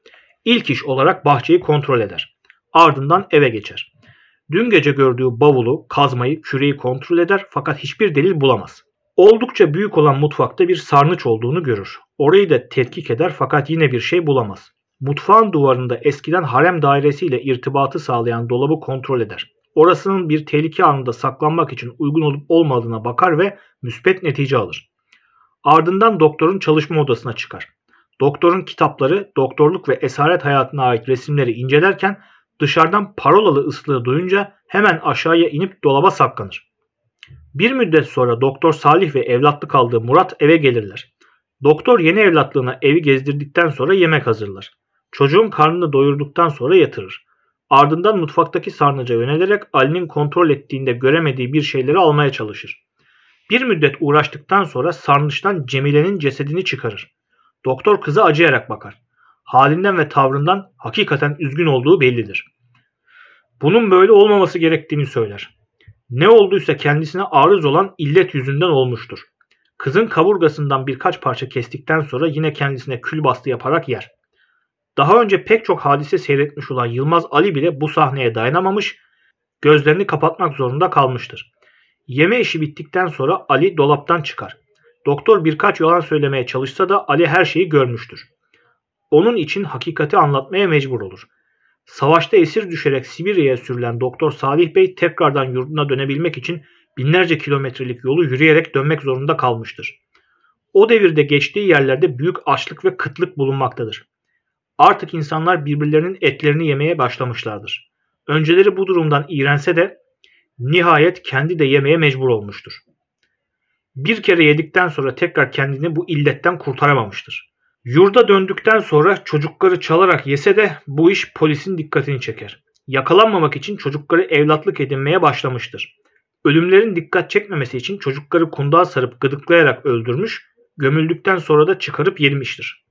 İlk iş olarak bahçeyi kontrol eder. Ardından eve geçer. Dün gece gördüğü bavulu, kazmayı, küreyi kontrol eder fakat hiçbir delil bulamaz. Oldukça büyük olan mutfakta bir sarnıç olduğunu görür. Orayı da tetkik eder fakat yine bir şey bulamaz. Mutfağın duvarında eskiden harem dairesiyle irtibatı sağlayan dolabı kontrol eder. Orasının bir tehlike anında saklanmak için uygun olup olmadığına bakar ve müspet netice alır. Ardından doktorun çalışma odasına çıkar. Doktorun kitapları, doktorluk ve esaret hayatına ait resimleri incelerken dışarıdan parolalı ıslığı duyunca hemen aşağıya inip dolaba saklanır. Bir müddet sonra Doktor Salih ve evlatlı kaldığı Murat eve gelirler. Doktor yeni evlatlığına evi gezdirdikten sonra yemek hazırlar. Çocuğun karnını doyurduktan sonra yatırır. Ardından mutfaktaki sarnıca yönelerek Ali'nin kontrol ettiğinde göremediği bir şeyleri almaya çalışır. Bir müddet uğraştıktan sonra sarnıçtan Cemile'nin cesedini çıkarır. Doktor kızı acıyarak bakar halinden ve tavrından hakikaten üzgün olduğu bellidir. Bunun böyle olmaması gerektiğini söyler. Ne olduysa kendisine arız olan illet yüzünden olmuştur. Kızın kaburgasından birkaç parça kestikten sonra yine kendisine kül bastı yaparak yer. Daha önce pek çok hadise seyretmiş olan Yılmaz Ali bile bu sahneye dayanamamış, gözlerini kapatmak zorunda kalmıştır. Yeme işi bittikten sonra Ali dolaptan çıkar. Doktor birkaç yalan söylemeye çalışsa da Ali her şeyi görmüştür. Onun için hakikati anlatmaya mecbur olur. Savaşta esir düşerek Sibirya'ya sürülen Doktor Salih Bey tekrardan yurduna dönebilmek için binlerce kilometrelik yolu yürüyerek dönmek zorunda kalmıştır. O devirde geçtiği yerlerde büyük açlık ve kıtlık bulunmaktadır. Artık insanlar birbirlerinin etlerini yemeye başlamışlardır. Önceleri bu durumdan iğrense de nihayet kendi de yemeye mecbur olmuştur. Bir kere yedikten sonra tekrar kendini bu illetten kurtaramamıştır. Yurda döndükten sonra çocukları çalarak yese de bu iş polisin dikkatini çeker. Yakalanmamak için çocukları evlatlık edinmeye başlamıştır. Ölümlerin dikkat çekmemesi için çocukları kundağa sarıp gıdıklayarak öldürmüş, gömüldükten sonra da çıkarıp yemiştir.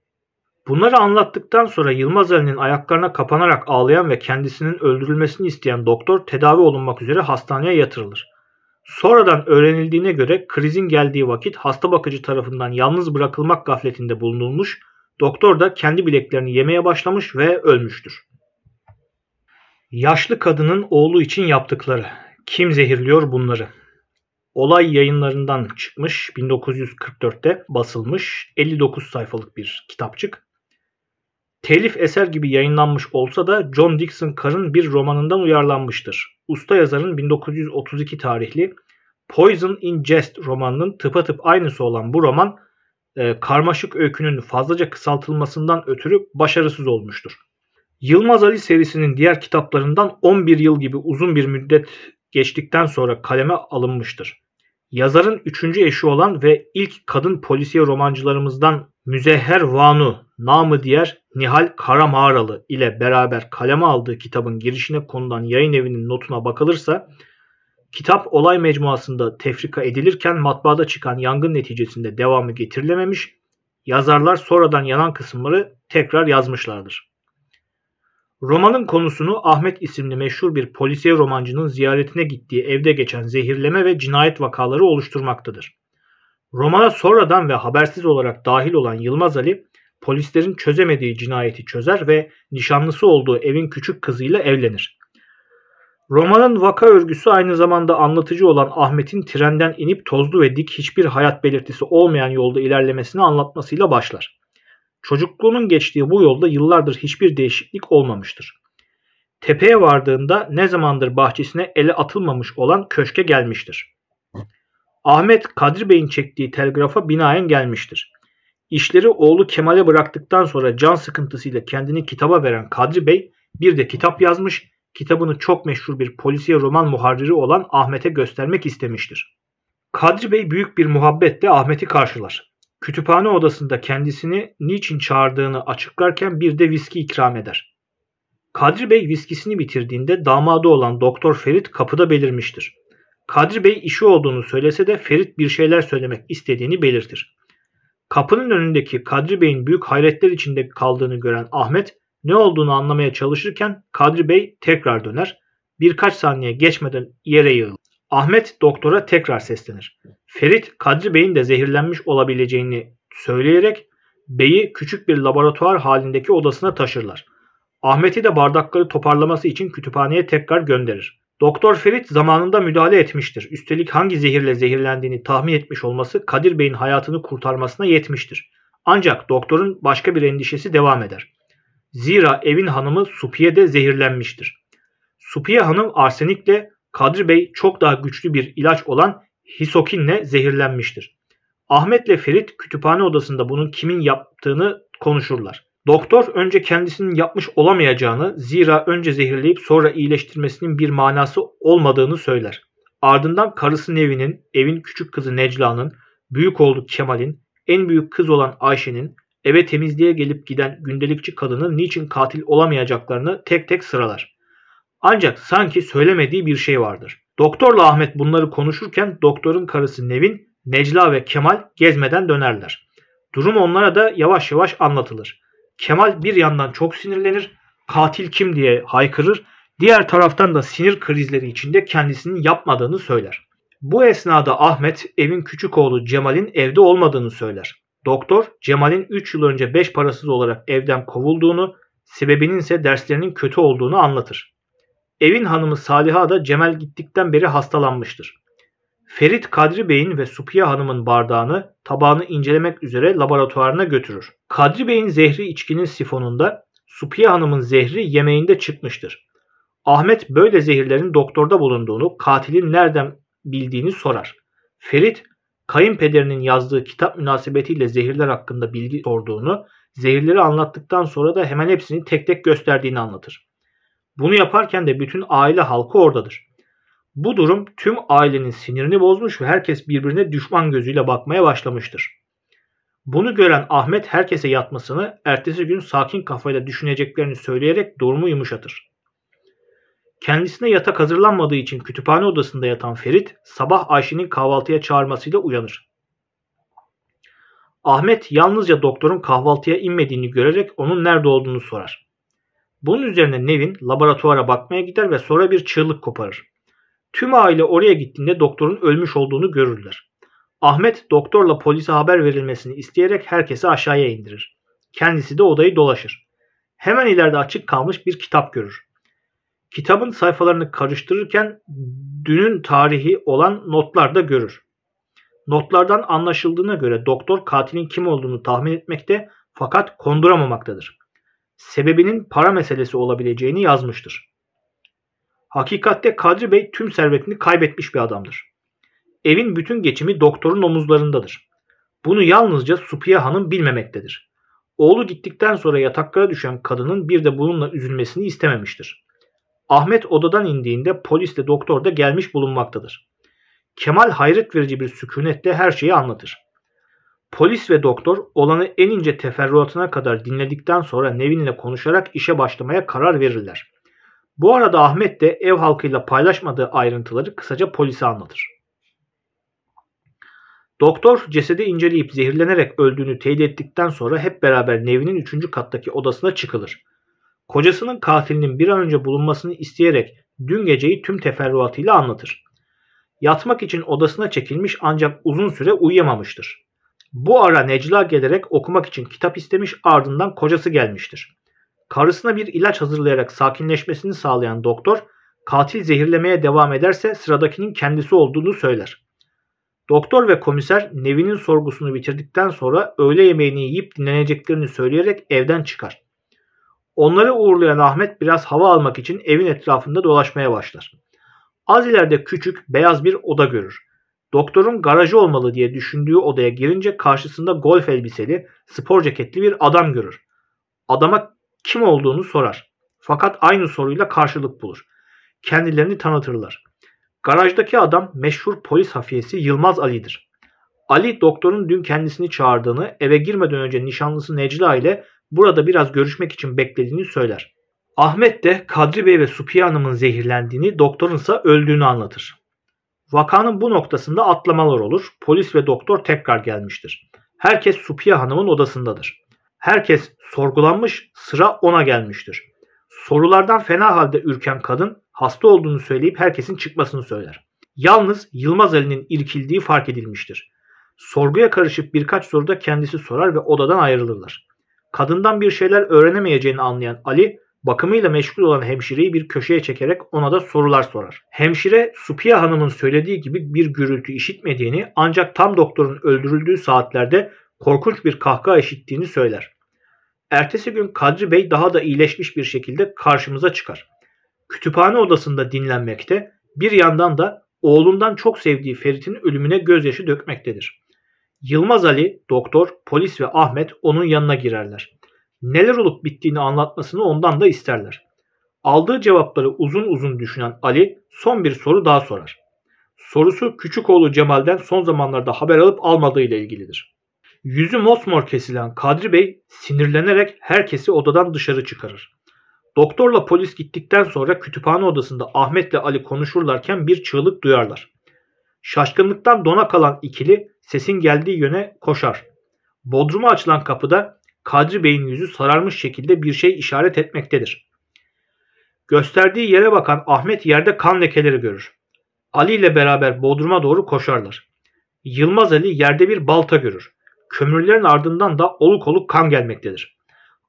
Bunları anlattıktan sonra Yılmaz Ali'nin ayaklarına kapanarak ağlayan ve kendisinin öldürülmesini isteyen doktor tedavi olunmak üzere hastaneye yatırılır. Sonradan öğrenildiğine göre krizin geldiği vakit hasta bakıcı tarafından yalnız bırakılmak gafletinde bulunulmuş, doktor da kendi bileklerini yemeye başlamış ve ölmüştür. Yaşlı kadının oğlu için yaptıkları. Kim zehirliyor bunları? Olay yayınlarından çıkmış 1944'te basılmış 59 sayfalık bir kitapçık. Telif eser gibi yayınlanmış olsa da John Dixon Carr'ın bir romanından uyarlanmıştır. Usta yazarın 1932 tarihli Poison in Jest romanının tıpatıp aynısı olan bu roman e, karmaşık öykünün fazlaca kısaltılmasından ötürü başarısız olmuştur. Yılmaz Ali serisinin diğer kitaplarından 11 yıl gibi uzun bir müddet geçtikten sonra kaleme alınmıştır. Yazarın üçüncü eşi olan ve ilk kadın polisiye romancılarımızdan Müzehher Vanu, namı diğer Nihal Karamağralı ile beraber kaleme aldığı kitabın girişine konulan yayın evinin notuna bakılırsa kitap olay mecmuasında tefrika edilirken matbaada çıkan yangın neticesinde devamı getirilememiş, yazarlar sonradan yanan kısımları tekrar yazmışlardır. Romanın konusunu Ahmet isimli meşhur bir polisiye romancının ziyaretine gittiği evde geçen zehirleme ve cinayet vakaları oluşturmaktadır. Romana sonradan ve habersiz olarak dahil olan Yılmaz Ali polislerin çözemediği cinayeti çözer ve nişanlısı olduğu evin küçük kızıyla evlenir. Romanın vaka örgüsü aynı zamanda anlatıcı olan Ahmet'in trenden inip tozlu ve dik hiçbir hayat belirtisi olmayan yolda ilerlemesini anlatmasıyla başlar. Çocukluğunun geçtiği bu yolda yıllardır hiçbir değişiklik olmamıştır. Tepeye vardığında ne zamandır bahçesine ele atılmamış olan köşke gelmiştir. Ahmet Kadri Bey'in çektiği telgrafa binaen gelmiştir. İşleri oğlu Kemal'e bıraktıktan sonra can sıkıntısıyla kendini kitaba veren Kadri Bey bir de kitap yazmış, kitabını çok meşhur bir polisiye roman muharriri olan Ahmet'e göstermek istemiştir. Kadri Bey büyük bir muhabbetle Ahmet'i karşılar. Kütüphane odasında kendisini niçin çağırdığını açıklarken bir de viski ikram eder. Kadri Bey viskisini bitirdiğinde damadı olan Doktor Ferit kapıda belirmiştir. Kadri Bey işi olduğunu söylese de Ferit bir şeyler söylemek istediğini belirtir. Kapının önündeki Kadri Bey'in büyük hayretler içinde kaldığını gören Ahmet ne olduğunu anlamaya çalışırken Kadri Bey tekrar döner. Birkaç saniye geçmeden yere yığılır. Ahmet doktora tekrar seslenir. Ferit Kadri Bey'in de zehirlenmiş olabileceğini söyleyerek Bey'i küçük bir laboratuvar halindeki odasına taşırlar. Ahmet'i de bardakları toparlaması için kütüphaneye tekrar gönderir. Doktor Ferit zamanında müdahale etmiştir. Üstelik hangi zehirle zehirlendiğini tahmin etmiş olması Kadir Bey'in hayatını kurtarmasına yetmiştir. Ancak doktorun başka bir endişesi devam eder. Zira evin hanımı Supiye de zehirlenmiştir. Supiye hanım arsenikle Kadir Bey çok daha güçlü bir ilaç olan hisokinle zehirlenmiştir. Ahmet'le Ferit kütüphane odasında bunun kimin yaptığını konuşurlar. Doktor önce kendisinin yapmış olamayacağını, zira önce zehirleyip sonra iyileştirmesinin bir manası olmadığını söyler. Ardından karısı Nevin'in, evin küçük kızı Necla'nın, büyük oğlu Kemal'in, en büyük kız olan Ayşe'nin, eve temizliğe gelip giden gündelikçi kadının niçin katil olamayacaklarını tek tek sıralar. Ancak sanki söylemediği bir şey vardır. Doktorla Ahmet bunları konuşurken doktorun karısı Nevin, Necla ve Kemal gezmeden dönerler. Durum onlara da yavaş yavaş anlatılır. Kemal bir yandan çok sinirlenir, katil kim diye haykırır, diğer taraftan da sinir krizleri içinde kendisinin yapmadığını söyler. Bu esnada Ahmet evin küçük oğlu Cemal'in evde olmadığını söyler. Doktor Cemal'in 3 yıl önce 5 parasız olarak evden kovulduğunu, sebebinin ise derslerinin kötü olduğunu anlatır. Evin hanımı Saliha da Cemal gittikten beri hastalanmıştır. Ferit Kadri Bey'in ve Supiye Hanım'ın bardağını, tabağını incelemek üzere laboratuvarına götürür. Kadri Bey'in zehri içkinin sifonunda, Supiye Hanım'ın zehri yemeğinde çıkmıştır. Ahmet böyle zehirlerin doktorda bulunduğunu, katilin nereden bildiğini sorar. Ferit, kayınpederinin yazdığı kitap münasebetiyle zehirler hakkında bilgi sorduğunu, zehirleri anlattıktan sonra da hemen hepsini tek tek gösterdiğini anlatır. Bunu yaparken de bütün aile halkı oradadır. Bu durum tüm ailenin sinirini bozmuş ve herkes birbirine düşman gözüyle bakmaya başlamıştır. Bunu gören Ahmet herkese yatmasını, ertesi gün sakin kafayla düşüneceklerini söyleyerek durumu yumuşatır. Kendisine yatak hazırlanmadığı için kütüphane odasında yatan Ferit, sabah Ayşe'nin kahvaltıya çağırmasıyla uyanır. Ahmet yalnızca doktorun kahvaltıya inmediğini görerek onun nerede olduğunu sorar. Bunun üzerine Nevin laboratuvara bakmaya gider ve sonra bir çığlık koparır. Tüm aile oraya gittiğinde doktorun ölmüş olduğunu görürler. Ahmet doktorla polise haber verilmesini isteyerek herkesi aşağıya indirir. Kendisi de odayı dolaşır. Hemen ileride açık kalmış bir kitap görür. Kitabın sayfalarını karıştırırken dünün tarihi olan notlar da görür. Notlardan anlaşıldığına göre doktor katilin kim olduğunu tahmin etmekte fakat konduramamaktadır. Sebebinin para meselesi olabileceğini yazmıştır. Hakikatte Kadri Bey tüm servetini kaybetmiş bir adamdır. Evin bütün geçimi doktorun omuzlarındadır. Bunu yalnızca Supiye Hanım bilmemektedir. Oğlu gittikten sonra yataklara düşen kadının bir de bununla üzülmesini istememiştir. Ahmet odadan indiğinde polisle doktor da gelmiş bulunmaktadır. Kemal hayret verici bir sükunetle her şeyi anlatır. Polis ve doktor olanı en ince teferruatına kadar dinledikten sonra Nevin'le konuşarak işe başlamaya karar verirler. Bu arada Ahmet de ev halkıyla paylaşmadığı ayrıntıları kısaca polise anlatır. Doktor cesedi inceleyip zehirlenerek öldüğünü teyit ettikten sonra hep beraber Nevin'in 3. kattaki odasına çıkılır. Kocasının katilinin bir an önce bulunmasını isteyerek dün geceyi tüm teferruatıyla anlatır. Yatmak için odasına çekilmiş ancak uzun süre uyuyamamıştır. Bu ara Necla gelerek okumak için kitap istemiş ardından kocası gelmiştir. Karısına bir ilaç hazırlayarak sakinleşmesini sağlayan doktor katil zehirlemeye devam ederse sıradakinin kendisi olduğunu söyler. Doktor ve komiser Nevin'in sorgusunu bitirdikten sonra öğle yemeğini yiyip dinleneceklerini söyleyerek evden çıkar. Onları uğurlayan Ahmet biraz hava almak için evin etrafında dolaşmaya başlar. Az ileride küçük beyaz bir oda görür. Doktorun garajı olmalı diye düşündüğü odaya girince karşısında golf elbiseli, spor ceketli bir adam görür. Adama kim olduğunu sorar. Fakat aynı soruyla karşılık bulur. Kendilerini tanıtırlar. Garajdaki adam meşhur polis hafiyesi Yılmaz Ali'dir. Ali doktorun dün kendisini çağırdığını, eve girmeden önce nişanlısı Necla ile burada biraz görüşmek için beklediğini söyler. Ahmet de Kadri Bey ve Supiye Hanım'ın zehirlendiğini, doktorunsa öldüğünü anlatır. Vakanın bu noktasında atlamalar olur. Polis ve doktor tekrar gelmiştir. Herkes Supiye Hanım'ın odasındadır. Herkes sorgulanmış, sıra ona gelmiştir. Sorulardan fena halde ürken kadın hasta olduğunu söyleyip herkesin çıkmasını söyler. Yalnız Yılmaz Ali'nin irkildiği fark edilmiştir. Sorguya karışıp birkaç soruda kendisi sorar ve odadan ayrılırlar. Kadından bir şeyler öğrenemeyeceğini anlayan Ali, bakımıyla meşgul olan hemşireyi bir köşeye çekerek ona da sorular sorar. Hemşire Supiya Hanım'ın söylediği gibi bir gürültü işitmediğini ancak tam doktorun öldürüldüğü saatlerde korkunç bir kahkaha işittiğini söyler. Ertesi gün Kadri Bey daha da iyileşmiş bir şekilde karşımıza çıkar. Kütüphane odasında dinlenmekte, bir yandan da oğlundan çok sevdiği Ferit'in ölümüne gözyaşı dökmektedir. Yılmaz Ali, doktor, polis ve Ahmet onun yanına girerler. Neler olup bittiğini anlatmasını ondan da isterler. Aldığı cevapları uzun uzun düşünen Ali son bir soru daha sorar. Sorusu küçük oğlu Cemal'den son zamanlarda haber alıp almadığı ile ilgilidir. Yüzü mosmor kesilen Kadri Bey sinirlenerek herkesi odadan dışarı çıkarır. Doktorla polis gittikten sonra kütüphane odasında Ahmet'le Ali konuşurlarken bir çığlık duyarlar. Şaşkınlıktan dona kalan ikili sesin geldiği yöne koşar. Bodruma açılan kapıda Kadri Bey'in yüzü sararmış şekilde bir şey işaret etmektedir. Gösterdiği yere bakan Ahmet yerde kan lekeleri görür. Ali ile beraber Bodrum'a doğru koşarlar. Yılmaz Ali yerde bir balta görür kömürlerin ardından da oluk oluk kan gelmektedir.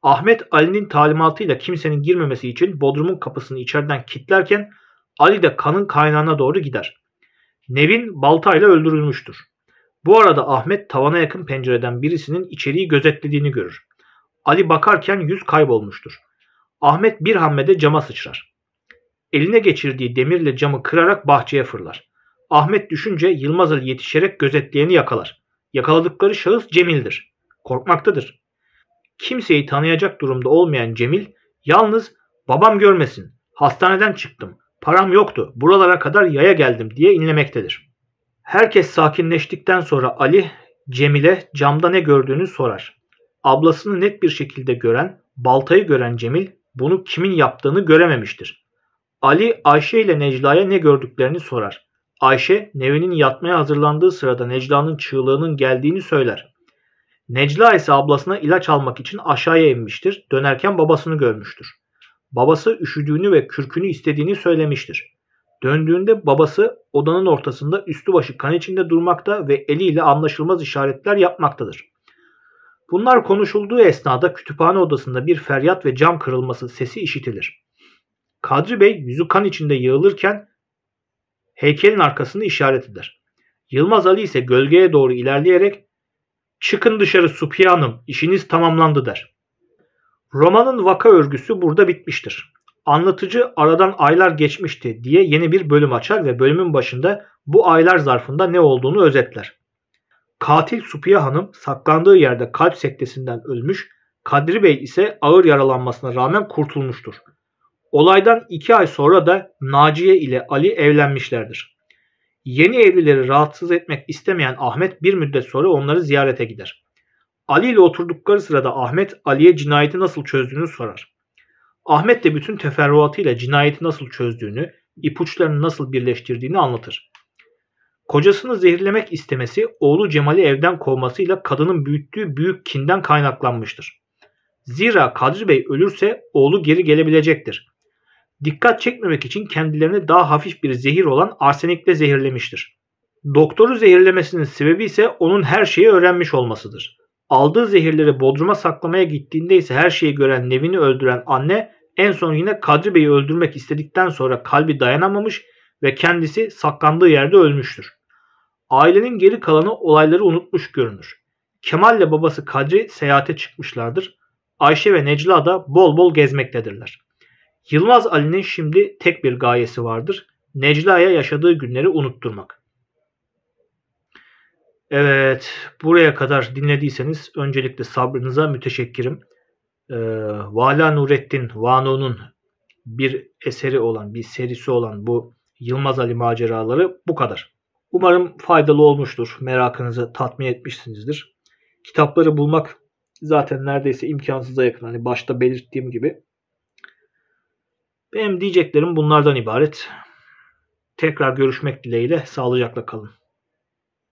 Ahmet Ali'nin talimatıyla kimsenin girmemesi için bodrumun kapısını içeriden kilitlerken Ali de kanın kaynağına doğru gider. Nevin baltayla öldürülmüştür. Bu arada Ahmet tavana yakın pencereden birisinin içeriği gözetlediğini görür. Ali bakarken yüz kaybolmuştur. Ahmet bir hamlede cama sıçrar. Eline geçirdiği demirle camı kırarak bahçeye fırlar. Ahmet düşünce Yılmaz Ali yetişerek gözetleyeni yakalar. Yakaladıkları şahıs Cemil'dir. Korkmaktadır. Kimseyi tanıyacak durumda olmayan Cemil yalnız babam görmesin, hastaneden çıktım, param yoktu, buralara kadar yaya geldim diye inlemektedir. Herkes sakinleştikten sonra Ali Cemil'e camda ne gördüğünü sorar. Ablasını net bir şekilde gören, baltayı gören Cemil bunu kimin yaptığını görememiştir. Ali Ayşe ile Necla'ya ne gördüklerini sorar. Ayşe Nevin'in yatmaya hazırlandığı sırada Necla'nın çığlığının geldiğini söyler. Necla ise ablasına ilaç almak için aşağıya inmiştir. Dönerken babasını görmüştür. Babası üşüdüğünü ve kürkünü istediğini söylemiştir. Döndüğünde babası odanın ortasında üstü başı kan içinde durmakta ve eliyle anlaşılmaz işaretler yapmaktadır. Bunlar konuşulduğu esnada kütüphane odasında bir feryat ve cam kırılması sesi işitilir. Kadri Bey yüzü kan içinde yığılırken heykelin arkasını işaret eder. Yılmaz Ali ise gölgeye doğru ilerleyerek çıkın dışarı Supiye Hanım işiniz tamamlandı der. Romanın vaka örgüsü burada bitmiştir. Anlatıcı aradan aylar geçmişti diye yeni bir bölüm açar ve bölümün başında bu aylar zarfında ne olduğunu özetler. Katil Supiye Hanım saklandığı yerde kalp sektesinden ölmüş, Kadri Bey ise ağır yaralanmasına rağmen kurtulmuştur. Olaydan iki ay sonra da Naciye ile Ali evlenmişlerdir. Yeni evlileri rahatsız etmek istemeyen Ahmet bir müddet sonra onları ziyarete gider. Ali ile oturdukları sırada Ahmet Ali'ye cinayeti nasıl çözdüğünü sorar. Ahmet de bütün teferruatıyla cinayeti nasıl çözdüğünü, ipuçlarını nasıl birleştirdiğini anlatır. Kocasını zehirlemek istemesi oğlu Cemal'i evden kovmasıyla kadının büyüttüğü büyük kinden kaynaklanmıştır. Zira Kadri Bey ölürse oğlu geri gelebilecektir dikkat çekmemek için kendilerini daha hafif bir zehir olan arsenikle zehirlemiştir. Doktoru zehirlemesinin sebebi ise onun her şeyi öğrenmiş olmasıdır. Aldığı zehirleri bodruma saklamaya gittiğinde ise her şeyi gören Nevin'i öldüren anne en son yine Kadri Bey'i öldürmek istedikten sonra kalbi dayanamamış ve kendisi saklandığı yerde ölmüştür. Ailenin geri kalanı olayları unutmuş görünür. Kemal ile babası Kadri seyahate çıkmışlardır. Ayşe ve Necla da bol bol gezmektedirler. Yılmaz Ali'nin şimdi tek bir gayesi vardır. Necla'ya yaşadığı günleri unutturmak. Evet, buraya kadar dinlediyseniz öncelikle sabrınıza müteşekkirim. Ee, Vala Nurettin Vano'nun bir eseri olan, bir serisi olan bu Yılmaz Ali maceraları bu kadar. Umarım faydalı olmuştur, merakınızı tatmin etmişsinizdir. Kitapları bulmak zaten neredeyse imkansıza yakın. Hani başta belirttiğim gibi benim diyeceklerim bunlardan ibaret. Tekrar görüşmek dileğiyle sağlıcakla kalın.